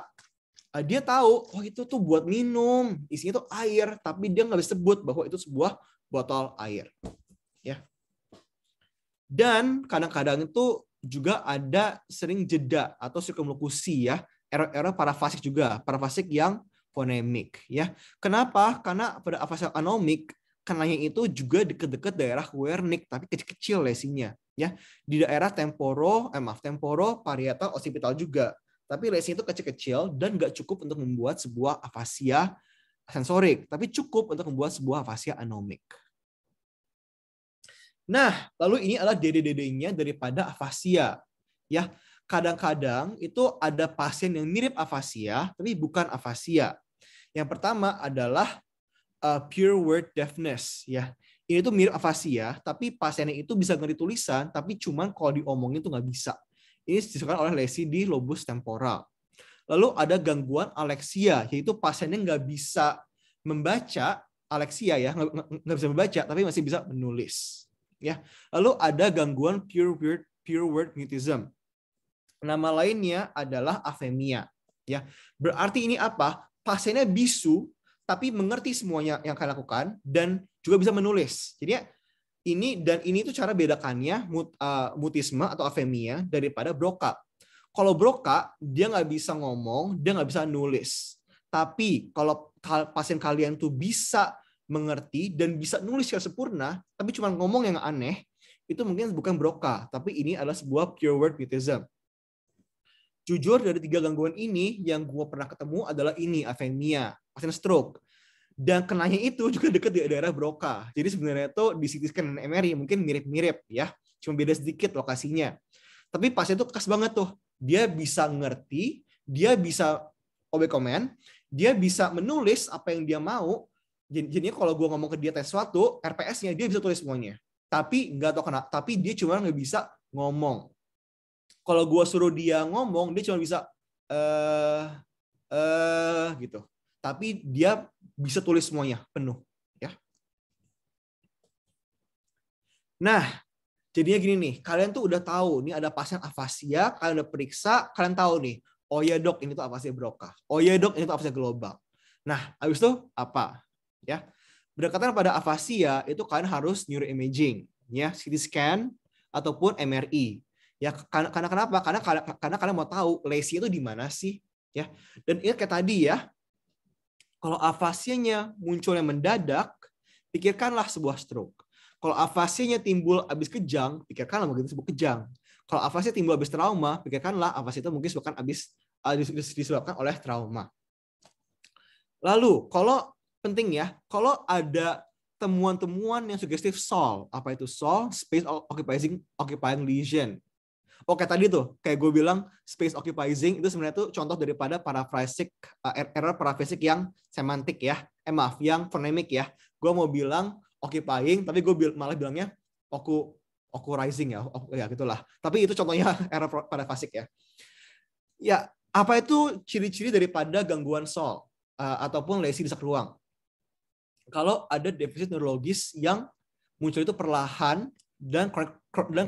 Ah, dia tahu oh itu tuh buat minum isinya tuh air tapi dia nggak bisa sebut bahwa itu sebuah botol air ya dan kadang-kadang itu juga ada sering jeda atau sirkumlokusi ya era error parafasik juga parafasik yang fonemik ya kenapa karena pada afasik anomik kenanya itu juga deket-deket daerah wernik tapi kecil-kecil lesinya ya di daerah temporo eh maaf temporo parietal occipital juga tapi lesinya itu kecil-kecil dan nggak cukup untuk membuat sebuah afasia sensorik tapi cukup untuk membuat sebuah afasia anomik Nah, lalu ini adalah DDDD-nya daripada afasia. Ya, kadang-kadang itu ada pasien yang mirip afasia tapi bukan afasia. Yang pertama adalah uh, pure word deafness ya. Ini tuh mirip afasia tapi pasiennya itu bisa ngerti tulisan tapi cuman kalau diomongin tuh nggak bisa. Ini disebabkan oleh lesi di lobus temporal. Lalu ada gangguan alexia yaitu pasiennya nggak bisa membaca alexia ya nggak bisa membaca tapi masih bisa menulis ya. Lalu ada gangguan pure word pure word mutism. Nama lainnya adalah afemia ya. Berarti ini apa? Pasiennya bisu tapi mengerti semuanya yang kalian lakukan dan juga bisa menulis. Jadi ya, ini dan ini itu cara bedakannya mut, uh, mutisme atau afemia daripada broka. Kalau broka dia nggak bisa ngomong, dia nggak bisa nulis. Tapi kalau pasien kalian tuh bisa mengerti dan bisa nulis yang sempurna, tapi cuma ngomong yang aneh, itu mungkin bukan broka, tapi ini adalah sebuah pure word mutism. Jujur dari tiga gangguan ini yang gue pernah ketemu adalah ini, avemia, pasien stroke. Dan kenanya itu juga dekat di daerah broka Jadi sebenarnya itu di CT scan dan MRI mungkin mirip-mirip ya. Cuma beda sedikit lokasinya. Tapi pasien itu khas banget tuh. Dia bisa ngerti, dia bisa obek komen, dia bisa menulis apa yang dia mau, jadinya kalau gue ngomong ke dia tes suatu RPS-nya dia bisa tulis semuanya tapi nggak tau kenapa tapi dia cuma nggak bisa ngomong kalau gue suruh dia ngomong dia cuma bisa eh uh, gitu tapi dia bisa tulis semuanya penuh ya nah jadinya gini nih kalian tuh udah tahu nih ada pasien afasia kalian udah periksa kalian tahu nih oh ya dok ini tuh afasia Broca oh ya dok ini tuh afasia global nah abis itu apa ya. Berdekatan pada afasia itu kalian harus neuroimaging, ya, CT scan ataupun MRI. Ya, karena, kenapa? Karena karena kalian mau tahu lesi itu di mana sih, ya. Dan ingat kayak tadi ya, kalau afasianya munculnya mendadak, pikirkanlah sebuah stroke. Kalau afasianya timbul habis kejang, pikirkanlah mungkin sebuah kejang. Kalau afasia timbul habis trauma, pikirkanlah afasia itu mungkin sebabkan habis disebabkan oleh trauma. Lalu, kalau penting ya. Kalau ada temuan-temuan yang sugestif sol, apa itu sol? Space occupying occupying lesion. Oke tadi tuh kayak gue bilang space occupying itu sebenarnya tuh contoh daripada paraphrasic uh, eh, er-, error paraphrasic yang semantik ya. Eh maaf, yang phonemic ya. Gue mau bilang occupying tapi gue bil malah bilangnya oku oku rising ya. Oku, ya gitulah. Tapi itu contohnya error paraphrasic ya. Ya, apa itu ciri-ciri daripada gangguan sol uh, eh, ataupun lesi di ruang? kalau ada defisit neurologis yang muncul itu perlahan dan dan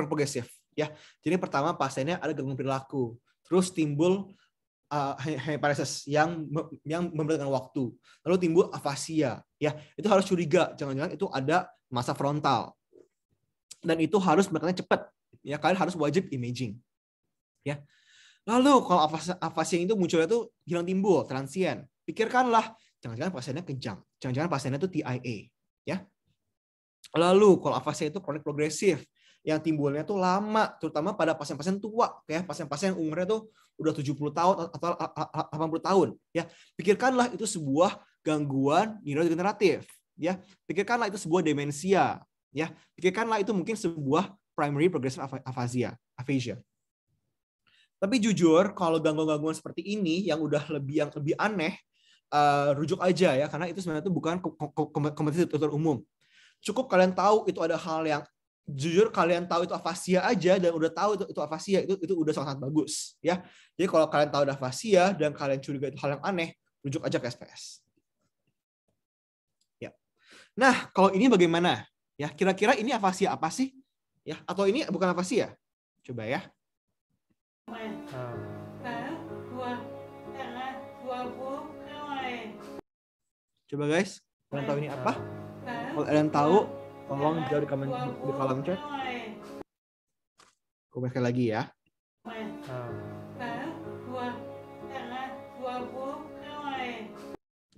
progresif ya. Jadi pertama pasiennya ada gangguan perilaku, terus timbul uh, ah, hemiparesis yang yang memerlukan waktu, lalu timbul afasia ya. Itu harus curiga, jangan-jangan itu ada masa frontal. Dan itu harus berkenaan cepat ya. Kalian harus wajib imaging ya. Lalu kalau afasia, itu munculnya itu hilang timbul, transien. Pikirkanlah Jangan-jangan pasiennya kejang. Jangan-jangan pasiennya itu TIA. Ya. Lalu kalau afasia e itu kronik progresif yang timbulnya tuh lama, terutama pada pasien-pasien tua, ya pasien-pasien yang umurnya tuh udah 70 tahun atau 80 tahun, ya. Pikirkanlah itu sebuah gangguan neurodegeneratif, ya. Pikirkanlah itu sebuah demensia, ya. Pikirkanlah itu mungkin sebuah primary progressive aphasia, aphasia. Tapi jujur, kalau gangguan-gangguan seperti ini yang udah lebih yang lebih aneh, uh, rujuk aja ya karena itu sebenarnya itu bukan kompetisi tutor umum. Cukup kalian tahu itu ada hal yang jujur kalian tahu itu afasia aja dan udah tahu itu, itu afasia itu itu udah sangat, bagus ya. Jadi kalau kalian tahu ada afasia dan kalian curiga itu hal yang aneh, rujuk aja ke SPS. Ya. Nah, kalau ini bagaimana? Ya, kira-kira ini afasia apa sih? Ya, atau ini bukan afasia? Coba ya. Nah. Coba guys, kalian tahu ini apa? Kalau kalian tahu, tolong jawab di kolom di kolom chat. Gue pakai lagi ya.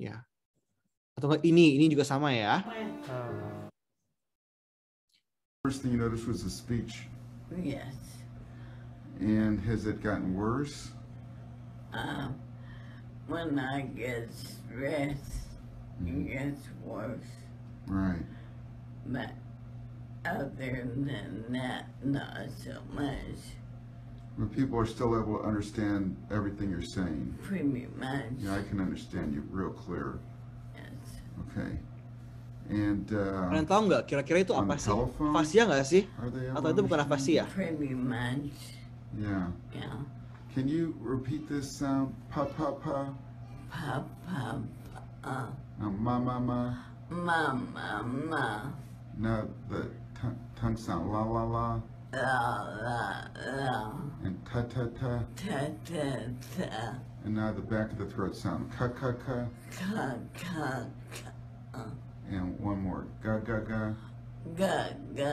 Ya. Atau ini, ini juga sama ya. First thing you noticed was the speech. Yes. And has it gotten worse? Um, when I get stressed, It mm-hmm. gets worse. Right. But other than that, not so much. But people are still able to understand everything you're saying. Pretty much. Yeah, I can understand you real clear. Yes. Okay. And, uh, Kalian tahu nggak kira-kira itu apa sih? Telephone? Fasia nggak sih? Atau itu bukan afasia? Pretty much. Yeah. Yeah. Can you repeat this sound? Pa pa pa. Pa pa pa. Now ah, ma, ma, ma. Ma, ma, ma. Now the tongue sound la, la, la. La, la, la. And ta, ta, ta. Ta, ta, ta. And now the back of the throat sound ka, ka, ka. Ka, ka, ka. And one more ga, ga, ga. Ga, ga.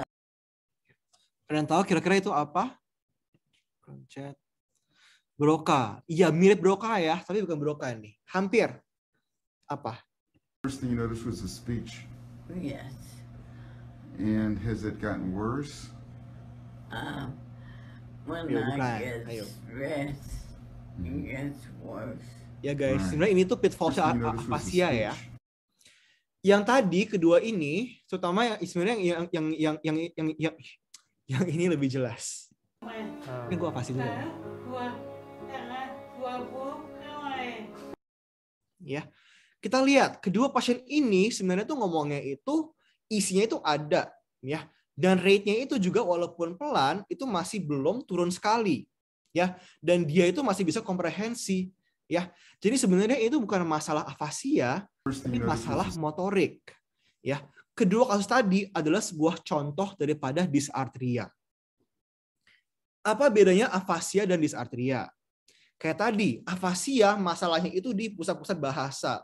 Kalian tahu kira-kira itu apa? Kencet. Broka. Iya, mirip broka ya, tapi bukan broka ini. Hampir. Apa? First thing you noticed was the speech. Yes. And has it gotten worse? Um, when Ayo, I get stressed, it mm-hmm. gets worse. Ya guys, right. sebenarnya ini tuh pitfall pitfallsnya afasia ya. Yang tadi kedua ini, terutama yang sebenarnya yang yang yang yang yang yang, yang yang ini lebih jelas. Ini gue afasia dulu ya. Ya, kita lihat kedua pasien ini sebenarnya tuh ngomongnya itu isinya itu ada ya dan rate-nya itu juga walaupun pelan itu masih belum turun sekali ya dan dia itu masih bisa komprehensi ya. Jadi sebenarnya itu bukan masalah afasia, tapi masalah motorik. Ya. Kedua kasus tadi adalah sebuah contoh daripada disartria. Apa bedanya afasia dan disartria? Kayak tadi, afasia masalahnya itu di pusat-pusat bahasa.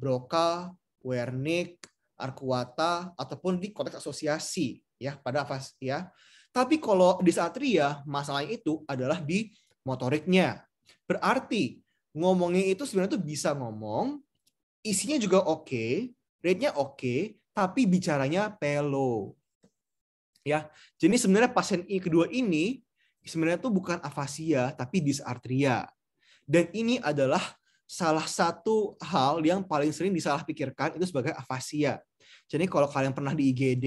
Broca, Wernick, Arkuata ataupun di konteks asosiasi ya pada apa ya. Tapi kalau di satria masalahnya itu adalah di motoriknya. Berarti ngomongnya itu sebenarnya tuh bisa ngomong, isinya juga oke, okay, rate-nya oke, okay, tapi bicaranya pelo. Ya, jadi sebenarnya pasien I kedua ini sebenarnya tuh bukan afasia tapi disartria. Dan ini adalah salah satu hal yang paling sering disalahpikirkan itu sebagai afasia. Jadi kalau kalian pernah di IGD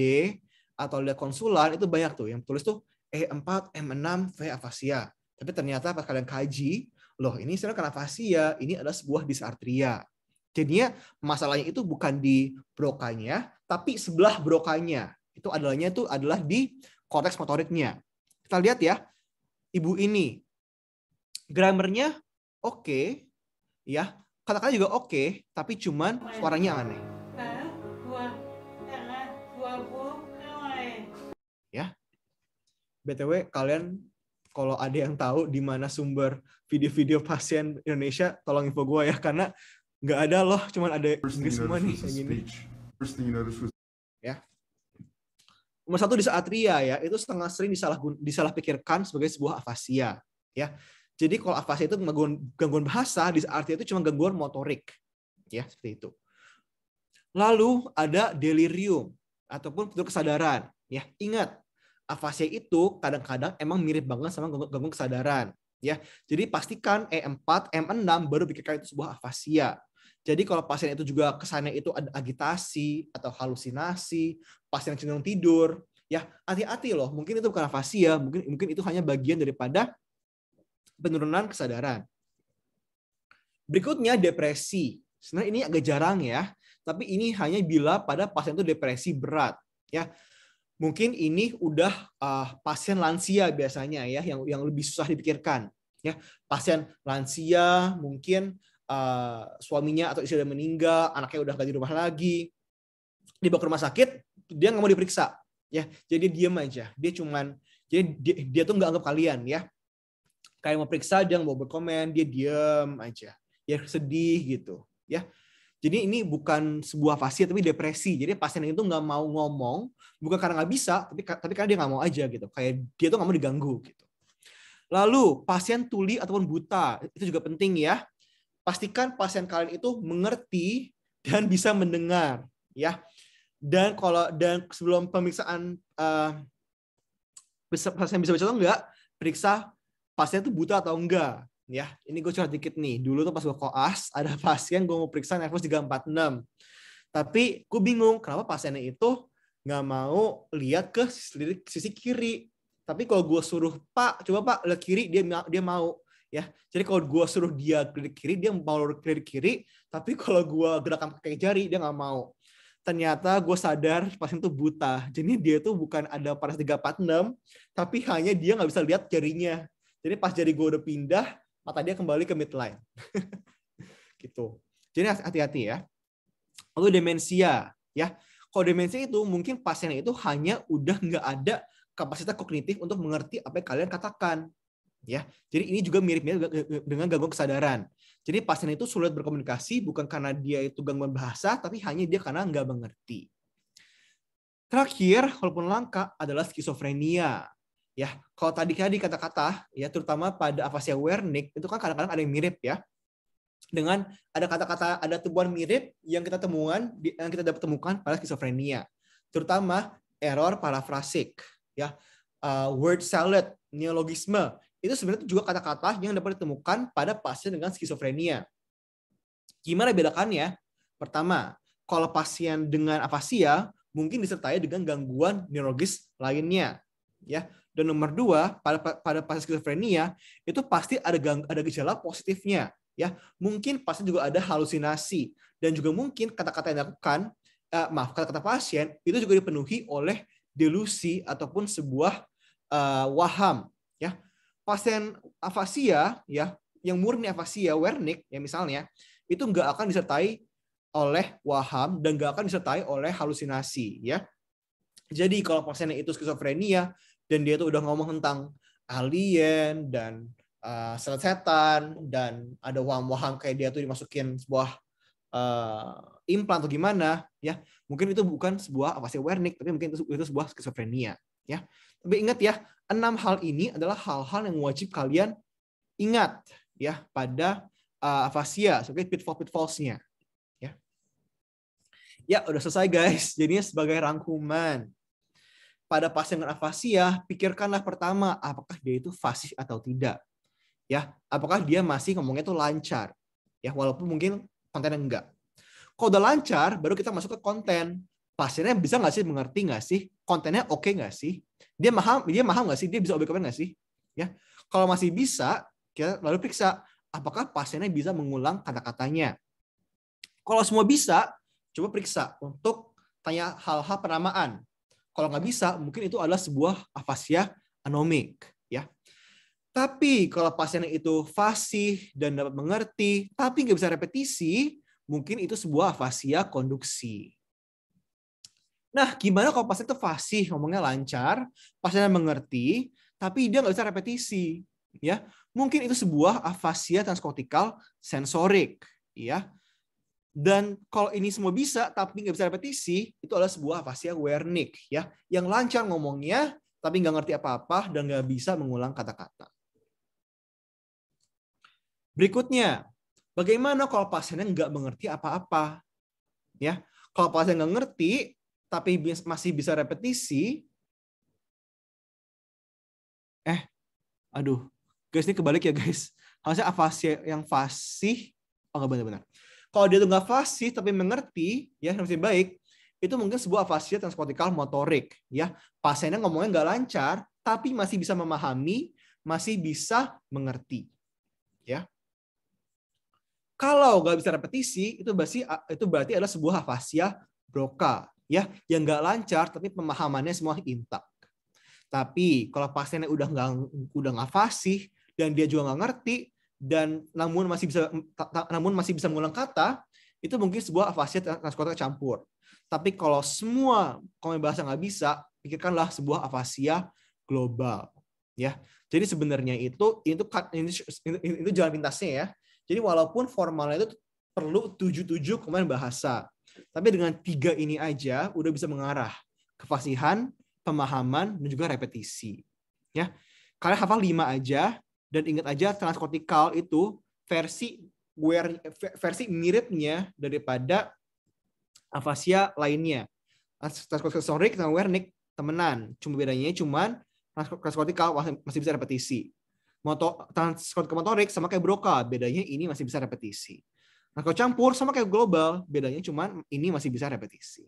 atau lihat konsulan itu banyak tuh yang tulis tuh E4, M6, e V afasia. Tapi ternyata pas kalian kaji, loh ini sebenarnya karena afasia, ini adalah sebuah disartria. Jadinya masalahnya itu bukan di brokanya, tapi sebelah brokanya. Itu adalahnya itu adalah di korteks motoriknya. Kita lihat ya, ibu ini. Grammarnya oke, okay, ya kata-kata juga oke okay, tapi cuman suaranya aneh nah, ya, kan? ya. btw kalian kalau ada yang tahu di mana sumber video-video pasien Indonesia tolong info gue ya karena nggak ada loh cuman ada ini semua nih kayak gini ya nomor satu di saat ria ya itu setengah sering disalah disalah pikirkan sebagai sebuah afasia ya jadi kalau afasia itu gangguan, gangguan bahasa, artinya itu cuma gangguan motorik. Ya, seperti itu. Lalu ada delirium ataupun penurunan kesadaran. Ya, ingat afasia itu kadang-kadang emang mirip banget sama gangguan kesadaran. Ya, jadi pastikan E4, M6 e baru pikirkan itu sebuah afasia. Jadi kalau pasien itu juga kesannya itu ada agitasi atau halusinasi, pasien cenderung tidur, ya hati-hati loh. Mungkin itu bukan afasia, mungkin mungkin itu hanya bagian daripada penurunan kesadaran. Berikutnya depresi. Sebenarnya ini agak jarang ya, tapi ini hanya bila pada pasien itu depresi berat ya. Mungkin ini udah uh, pasien lansia biasanya ya yang yang lebih susah dipikirkan ya. Pasien lansia mungkin uh, suaminya atau istri sudah meninggal, anaknya udah gak di rumah lagi. Dibawa ke rumah sakit, dia nggak mau diperiksa ya. Jadi diam aja. Dia cuman jadi dia, dia tuh nggak anggap kalian ya kayak mau periksa dia mau berkomen dia diam aja ya sedih gitu ya jadi ini bukan sebuah fasih tapi depresi jadi pasien itu nggak mau ngomong bukan karena nggak bisa tapi tapi karena dia nggak mau aja gitu kayak dia tuh nggak mau diganggu gitu lalu pasien tuli ataupun buta itu juga penting ya pastikan pasien kalian itu mengerti dan bisa mendengar ya dan kalau dan sebelum pemeriksaan uh, pasien bisa baca atau enggak periksa pasien tuh buta atau enggak ya ini gue curhat dikit nih dulu tuh pas gue koas ada pasien gue mau periksa nervus 346 tapi gue bingung kenapa pasiennya itu nggak mau lihat ke sisi kiri tapi kalau gue suruh pak coba pak lihat kiri dia dia mau ya jadi kalau gue suruh dia klik kiri dia mau kiri kiri tapi kalau gue gerakan pakai jari dia nggak mau ternyata gue sadar pasien tuh buta jadi dia tuh bukan ada paras 346 tapi hanya dia nggak bisa lihat jarinya jadi pas jadi gue udah pindah, mata dia kembali ke midline. gitu. Jadi hati-hati ya. Lalu demensia, ya. Kalau demensia itu mungkin pasien itu hanya udah nggak ada kapasitas kognitif untuk mengerti apa yang kalian katakan. Ya, jadi ini juga mirip-mirip dengan gangguan kesadaran. Jadi pasien itu sulit berkomunikasi bukan karena dia itu gangguan bahasa, tapi hanya dia karena nggak mengerti. Terakhir, walaupun langka, adalah skizofrenia. Ya, kalau tadi kan kata-kata, ya terutama pada afasia Wernicke itu kan kadang-kadang ada yang mirip ya. Dengan ada kata-kata, ada temuan mirip yang kita temukan, yang kita dapat temukan pada skizofrenia. Terutama error parafrasik, ya, uh, word salad, neologisme. Itu sebenarnya juga kata-kata yang dapat ditemukan pada pasien dengan skizofrenia. Gimana bedakannya? Pertama, kalau pasien dengan afasia mungkin disertai dengan gangguan neurologis lainnya. Ya, dan nomor dua, pada, pada pasien skizofrenia itu pasti ada gang, ada gejala positifnya, ya. Mungkin pasti juga ada halusinasi dan juga mungkin kata-kata yang dilakukan, eh, maaf kata-kata pasien itu juga dipenuhi oleh delusi ataupun sebuah eh, waham, ya. Pasien afasia, ya, yang murni afasia Wernicke, ya misalnya, itu nggak akan disertai oleh waham dan nggak akan disertai oleh halusinasi, ya. Jadi kalau pasien itu skizofrenia, dan dia tuh udah ngomong tentang alien dan uh, setan dan ada waham-waham kayak dia tuh dimasukin sebuah uh, eh, implan atau gimana ya mungkin itu bukan sebuah apa sih wernik tapi mungkin itu, itu sebuah skizofrenia ya tapi ingat ya enam hal ini adalah hal-hal yang wajib kalian ingat ya pada uh, afasia sebagai pitfall pitfallsnya ya ya udah selesai guys jadinya sebagai rangkuman pada pasien dengan afasia, pikirkanlah pertama apakah dia itu fasih atau tidak. Ya, apakah dia masih ngomongnya itu lancar. Ya, walaupun mungkin kontennya enggak. Kalau udah lancar, baru kita masuk ke konten. Pasiennya bisa nggak sih mengerti nggak sih? Kontennya oke okay nggak sih? Dia paham, dia paham nggak sih? Dia bisa obyek nggak sih? Ya, kalau masih bisa, kita lalu periksa apakah pasiennya bisa mengulang kata-katanya. Kalau semua bisa, coba periksa untuk tanya hal-hal penamaan kalau nggak bisa mungkin itu adalah sebuah afasia anomik ya. Tapi kalau pasien itu fasih dan dapat mengerti, tapi nggak bisa repetisi, mungkin itu sebuah afasia konduksi. Nah, gimana kalau pasien itu fasih, ngomongnya lancar, pasiennya mengerti, tapi dia nggak bisa repetisi, ya? Mungkin itu sebuah afasia transkortikal sensorik, ya. Dan kalau ini semua bisa, tapi nggak bisa repetisi, itu adalah sebuah afasia wernik ya, yang lancar ngomongnya, tapi nggak ngerti apa-apa dan nggak bisa mengulang kata-kata. Berikutnya, bagaimana kalau pasiennya nggak mengerti apa-apa? Ya, kalau pasien nggak ngerti, tapi masih bisa repetisi, eh, aduh, guys ini kebalik ya guys. Harusnya afasia yang fasih, oh nggak benar-benar kalau dia tuh nggak fasih tapi mengerti, ya masih baik, itu mungkin sebuah fasilitas transkortikal motorik. ya Pasiennya ngomongnya nggak lancar, tapi masih bisa memahami, masih bisa mengerti. ya Kalau nggak bisa repetisi, itu berarti, itu berarti adalah sebuah hafasiah broka. ya Yang nggak lancar, tapi pemahamannya semua intak. Tapi kalau pasiennya udah nggak udah nggak fasih dan dia juga nggak ngerti, dan namun masih bisa namun masih bisa mengulang kata itu mungkin sebuah afasia transkota campur. Tapi kalau semua komen bahasa nggak bisa, pikirkanlah sebuah afasia global. Ya, jadi sebenarnya itu itu itu, itu jalan pintasnya ya. Jadi walaupun formalnya itu perlu tujuh tujuh komen bahasa, tapi dengan tiga ini aja udah bisa mengarah kefasihan, pemahaman, dan juga repetisi. Ya, kalian hafal lima aja, dan ingat aja transkortikal itu versi versi miripnya daripada afasia lainnya. Transkortikal sonorik sama wernik temenan. Cuma bedanya cuman transkortikal masih bisa repetisi. Motor, transkortikal motorik sama kayak broka, bedanya ini masih bisa repetisi. Nah, kalau campur sama kayak global, bedanya cuman ini masih bisa repetisi.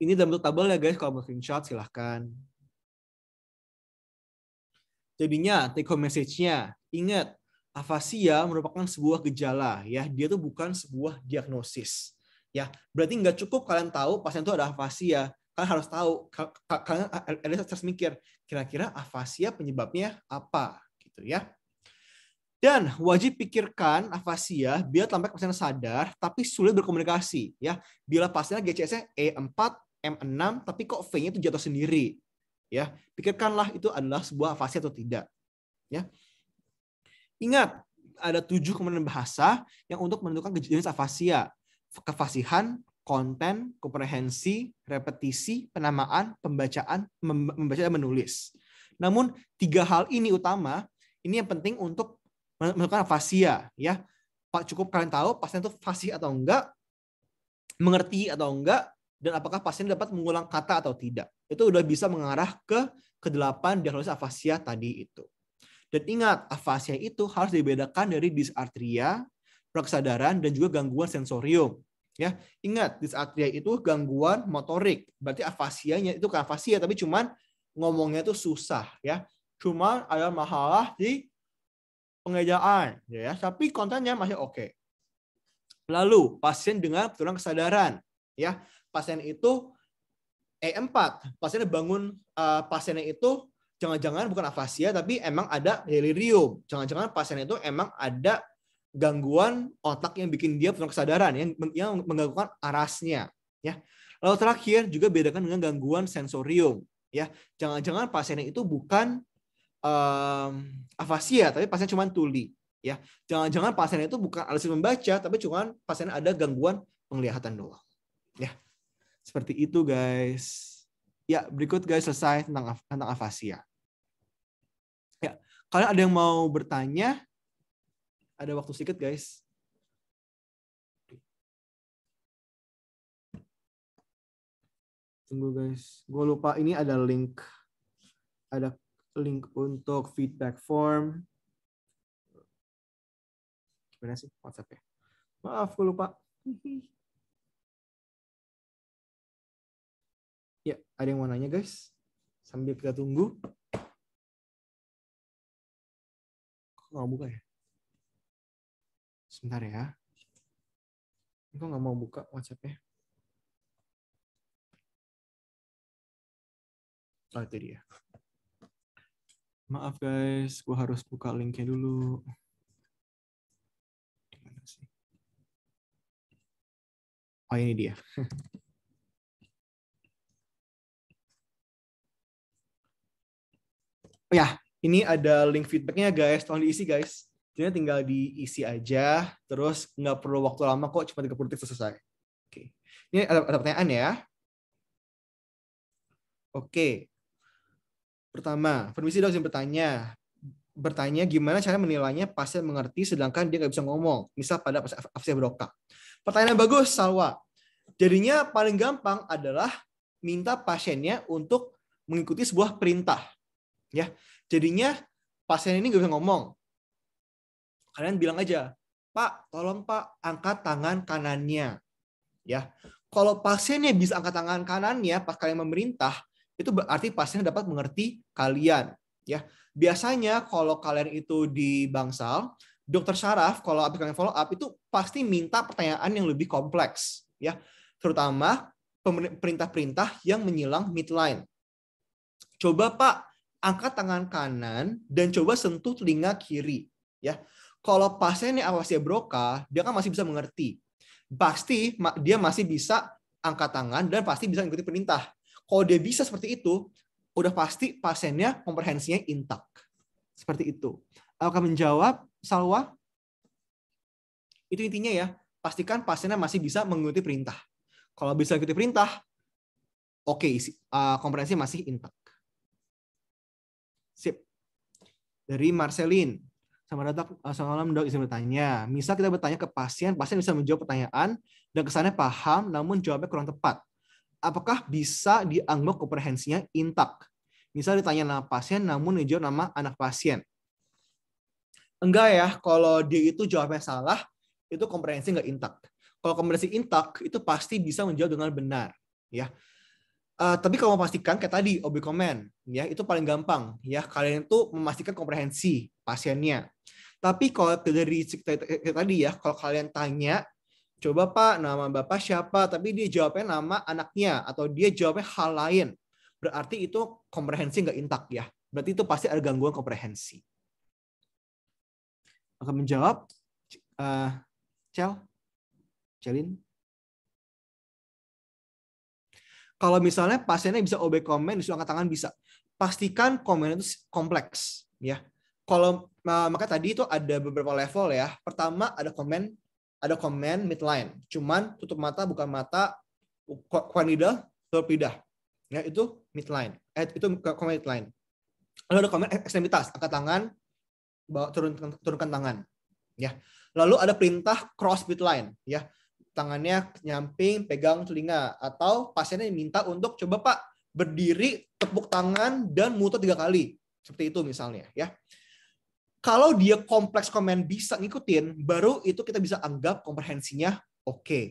Ini dalam bentuk tabel ya guys, kalau mau screenshot silahkan. Jadinya take home message-nya, ingat afasia merupakan sebuah gejala ya, dia tuh bukan sebuah diagnosis. Ya, berarti nggak cukup kalian tahu pasien itu ada afasia, kalian harus tahu kalian harus mikir kira-kira afasia penyebabnya apa gitu ya. Dan wajib pikirkan afasia biar sampai pasien sadar tapi sulit berkomunikasi ya. Bila pasien GCS-nya E4, M6 tapi kok V-nya itu jatuh sendiri ya pikirkanlah itu adalah sebuah fase atau tidak ya ingat ada tujuh komponen bahasa yang untuk menentukan jenis afasia kefasihan konten komprehensi repetisi penamaan pembacaan membaca dan menulis namun tiga hal ini utama ini yang penting untuk menentukan afasia ya pak cukup kalian tahu pasien itu fasih atau enggak mengerti atau enggak dan apakah pasien dapat mengulang kata atau tidak itu udah bisa mengarah ke kedelapan diagnosis afasia tadi itu. Dan ingat, afasia itu harus dibedakan dari disartria, praksadaran, dan juga gangguan sensorium. Ya, ingat disartria itu gangguan motorik. Berarti afasianya itu kan afasia tapi cuman ngomongnya itu susah ya. Cuman ada masalah di pengejaan ya, tapi kontennya masih oke. Okay. Lalu pasien dengan kurang kesadaran ya. Pasien itu E4 eh, pasiennya bangun uh, pasiennya itu jangan-jangan bukan afasia tapi emang ada delirium jangan-jangan pasien itu emang ada gangguan otak yang bikin dia penuh kesadaran yang yang mengganggukan arasnya ya lalu terakhir juga bedakan dengan gangguan sensorium ya jangan-jangan pasiennya itu bukan um, afasia tapi pasien cuma tuli ya jangan-jangan pasiennya itu bukan alusin membaca tapi cuma pasien ada gangguan penglihatan doang ya seperti itu guys. Ya, berikut guys selesai tentang tentang afasia. Ya, kalian ada yang mau bertanya? Ada waktu sedikit guys. Tunggu guys. Gue lupa ini ada link. Ada link untuk feedback form. Gimana sih WhatsApp ya? Maaf, gue lupa. Ada yang mau nanya guys? Sambil kita tunggu. Kok nggak buka ya? Sebentar ya. Kok nggak mau buka WhatsApp-nya? Oh, itu dia. Maaf guys, gue harus buka linknya dulu. Gimana sih? Oh, ini dia. Oh ya ini ada link feedbacknya guys tolong diisi guys jadi tinggal diisi aja terus nggak perlu waktu lama kok cuma 30 detik selesai oke ini ada, ada pertanyaan ya oke pertama permisi dong yang bertanya bertanya gimana cara menilainya pasien mengerti sedangkan dia nggak bisa ngomong misal pada pasien afsia broka pertanyaan bagus Salwa jadinya paling gampang adalah minta pasiennya untuk mengikuti sebuah perintah ya jadinya pasien ini nggak bisa ngomong kalian bilang aja pak tolong pak angkat tangan kanannya ya kalau pasiennya bisa angkat tangan kanannya pas kalian memerintah itu berarti pasien dapat mengerti kalian ya biasanya kalau kalian itu di bangsal dokter saraf kalau abis kalian follow up itu pasti minta pertanyaan yang lebih kompleks ya terutama perintah-perintah yang menyilang midline coba pak angkat tangan kanan dan coba sentuh telinga kiri ya kalau pasiennya awasnya broka dia kan masih bisa mengerti pasti dia masih bisa angkat tangan dan pasti bisa mengikuti perintah kalau dia bisa seperti itu udah pasti pasiennya komprehensinya intak seperti itu akan menjawab Salwa itu intinya ya pastikan pasiennya masih bisa mengikuti perintah kalau bisa mengikuti perintah oke okay, uh, komprehensi masih intak Sip. Dari Marceline. Selamat datang, eh, selamat malam dok, izin bertanya. Misal kita bertanya ke pasien, pasien bisa menjawab pertanyaan dan kesannya paham, namun jawabnya kurang tepat. Apakah bisa dianggap komprehensinya intak? Misal ditanya nama pasien, namun menjawab nama anak pasien. Enggak ya, kalau dia itu jawabnya salah, itu komprehensi nggak intak. Kalau komprehensi intak, itu pasti bisa menjawab dengan benar. ya Uh, tapi kalau memastikan kayak tadi OB komen ya itu paling gampang ya kalian tuh memastikan komprehensi pasiennya. Tapi kalau dari tadi ya kalau kalian tanya coba Pak nama Bapak siapa tapi dia jawabnya nama anaknya atau dia jawabnya hal lain berarti itu komprehensi nggak intak ya. Berarti itu pasti ada gangguan komprehensi. Akan menjawab uh, eh, Cel, Celin. Kalau misalnya pasiennya bisa ob komen, disuruh angkat tangan bisa. Pastikan komen itu kompleks, ya. Kalau maka tadi itu ada beberapa level ya. Pertama ada komen, ada komen midline. Cuman tutup mata bukan mata, kwanida tutup Ya itu midline. Eh, itu komen midline. Lalu ada komen ekstremitas, angkat tangan, bawa, turunkan, turunkan tangan. Ya. Lalu ada perintah cross midline. Ya tangannya nyamping pegang telinga atau pasiennya minta untuk coba Pak berdiri tepuk tangan dan muter tiga kali seperti itu misalnya ya kalau dia kompleks komen bisa ngikutin baru itu kita bisa anggap komprehensinya oke okay.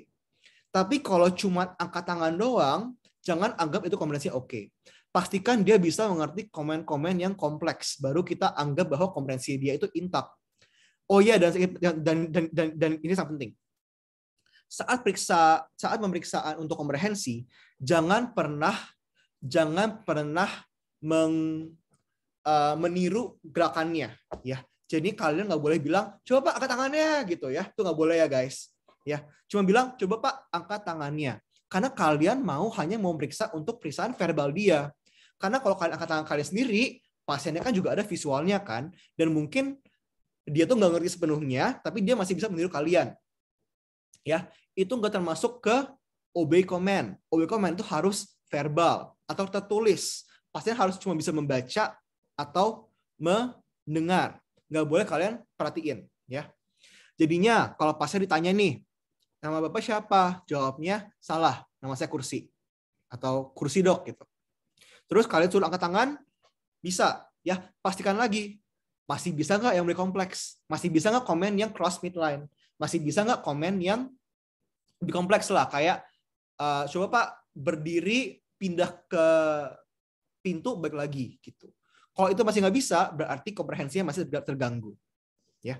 tapi kalau cuma angkat tangan doang jangan anggap itu komprehensinya oke okay. pastikan dia bisa mengerti komen-komen yang kompleks baru kita anggap bahwa komprehensi dia itu intak oh iya dan dan dan dan, dan ini sangat penting saat periksa saat pemeriksaan untuk komprehensi jangan pernah jangan pernah meng, uh, meniru gerakannya ya jadi kalian nggak boleh bilang coba pak angkat tangannya gitu ya itu nggak boleh ya guys ya cuma bilang coba pak angkat tangannya karena kalian mau hanya mau periksa untuk periksaan verbal dia karena kalau kalian angkat tangan kalian sendiri pasiennya kan juga ada visualnya kan dan mungkin dia tuh nggak ngerti sepenuhnya tapi dia masih bisa meniru kalian ya itu nggak termasuk ke obey command. Obey command itu harus verbal atau tertulis. Pasien harus cuma bisa membaca atau mendengar. Nggak boleh kalian perhatiin, ya. Jadinya kalau pasien ditanya nih, nama bapak siapa? Jawabnya salah, nama saya kursi atau kursi dok gitu. Terus kalian suruh angkat tangan, bisa ya pastikan lagi masih bisa nggak yang lebih kompleks masih bisa nggak komen yang cross midline masih bisa nggak komen yang lebih kompleks lah kayak uh, coba pak berdiri pindah ke pintu balik lagi gitu kalau itu masih nggak bisa berarti komprehensinya masih terganggu ya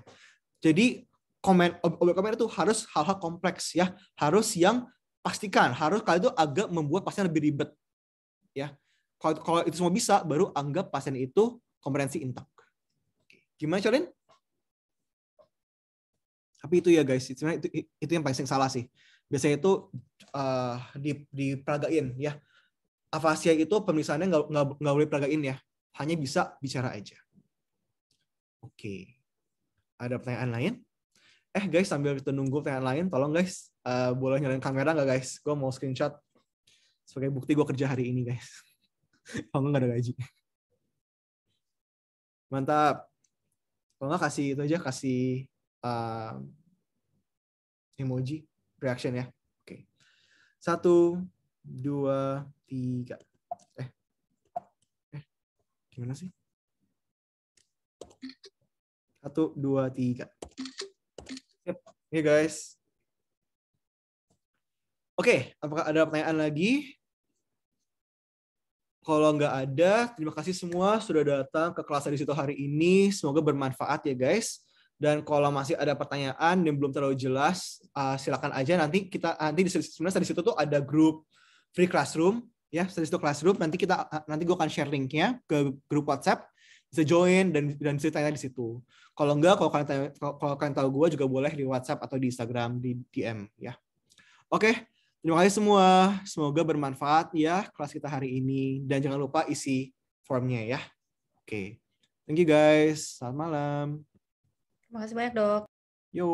jadi komen obyek komen itu harus hal-hal kompleks ya harus yang pastikan harus kali itu agak membuat pasien lebih ribet ya kalau, kalau itu semua bisa baru anggap pasien itu komprehensi intak gimana Charlene? Tapi itu ya guys, itu, itu yang paling salah sih. Biasanya itu uh, di diperagain ya. Afasia itu pemeriksaannya nggak nggak boleh peragain ya. Hanya bisa bicara aja. Oke. Okay. Ada pertanyaan lain? Eh guys, sambil kita nunggu pertanyaan lain, tolong guys, uh, boleh nyalain kamera nggak guys? Gue mau screenshot sebagai bukti gue kerja hari ini guys. Kalau nggak ada gaji. Mantap. Kalau nggak kasih itu aja, kasih uh, emoji reaction ya. Oke. Okay. Satu, dua, tiga. Eh. eh, gimana sih? Satu, dua, tiga. Yep. Hey guys. Oke, okay. apakah ada pertanyaan lagi? Kalau nggak ada, terima kasih semua sudah datang ke kelas situ hari ini. Semoga bermanfaat ya guys dan kalau masih ada pertanyaan yang belum terlalu jelas uh, silakan aja nanti kita uh, nanti di sebenarnya di situ tuh ada grup free classroom ya di situ classroom nanti kita uh, nanti gua akan share linknya ke grup WhatsApp bisa join dan dan bisa tanya di situ kalau enggak kalau kalian tanya, kalau kalian tahu gua juga boleh di WhatsApp atau di Instagram di DM ya oke okay. terima kasih semua semoga bermanfaat ya kelas kita hari ini dan jangan lupa isi formnya ya oke okay. thank you guys selamat malam Terima kasih banyak dok. Yo.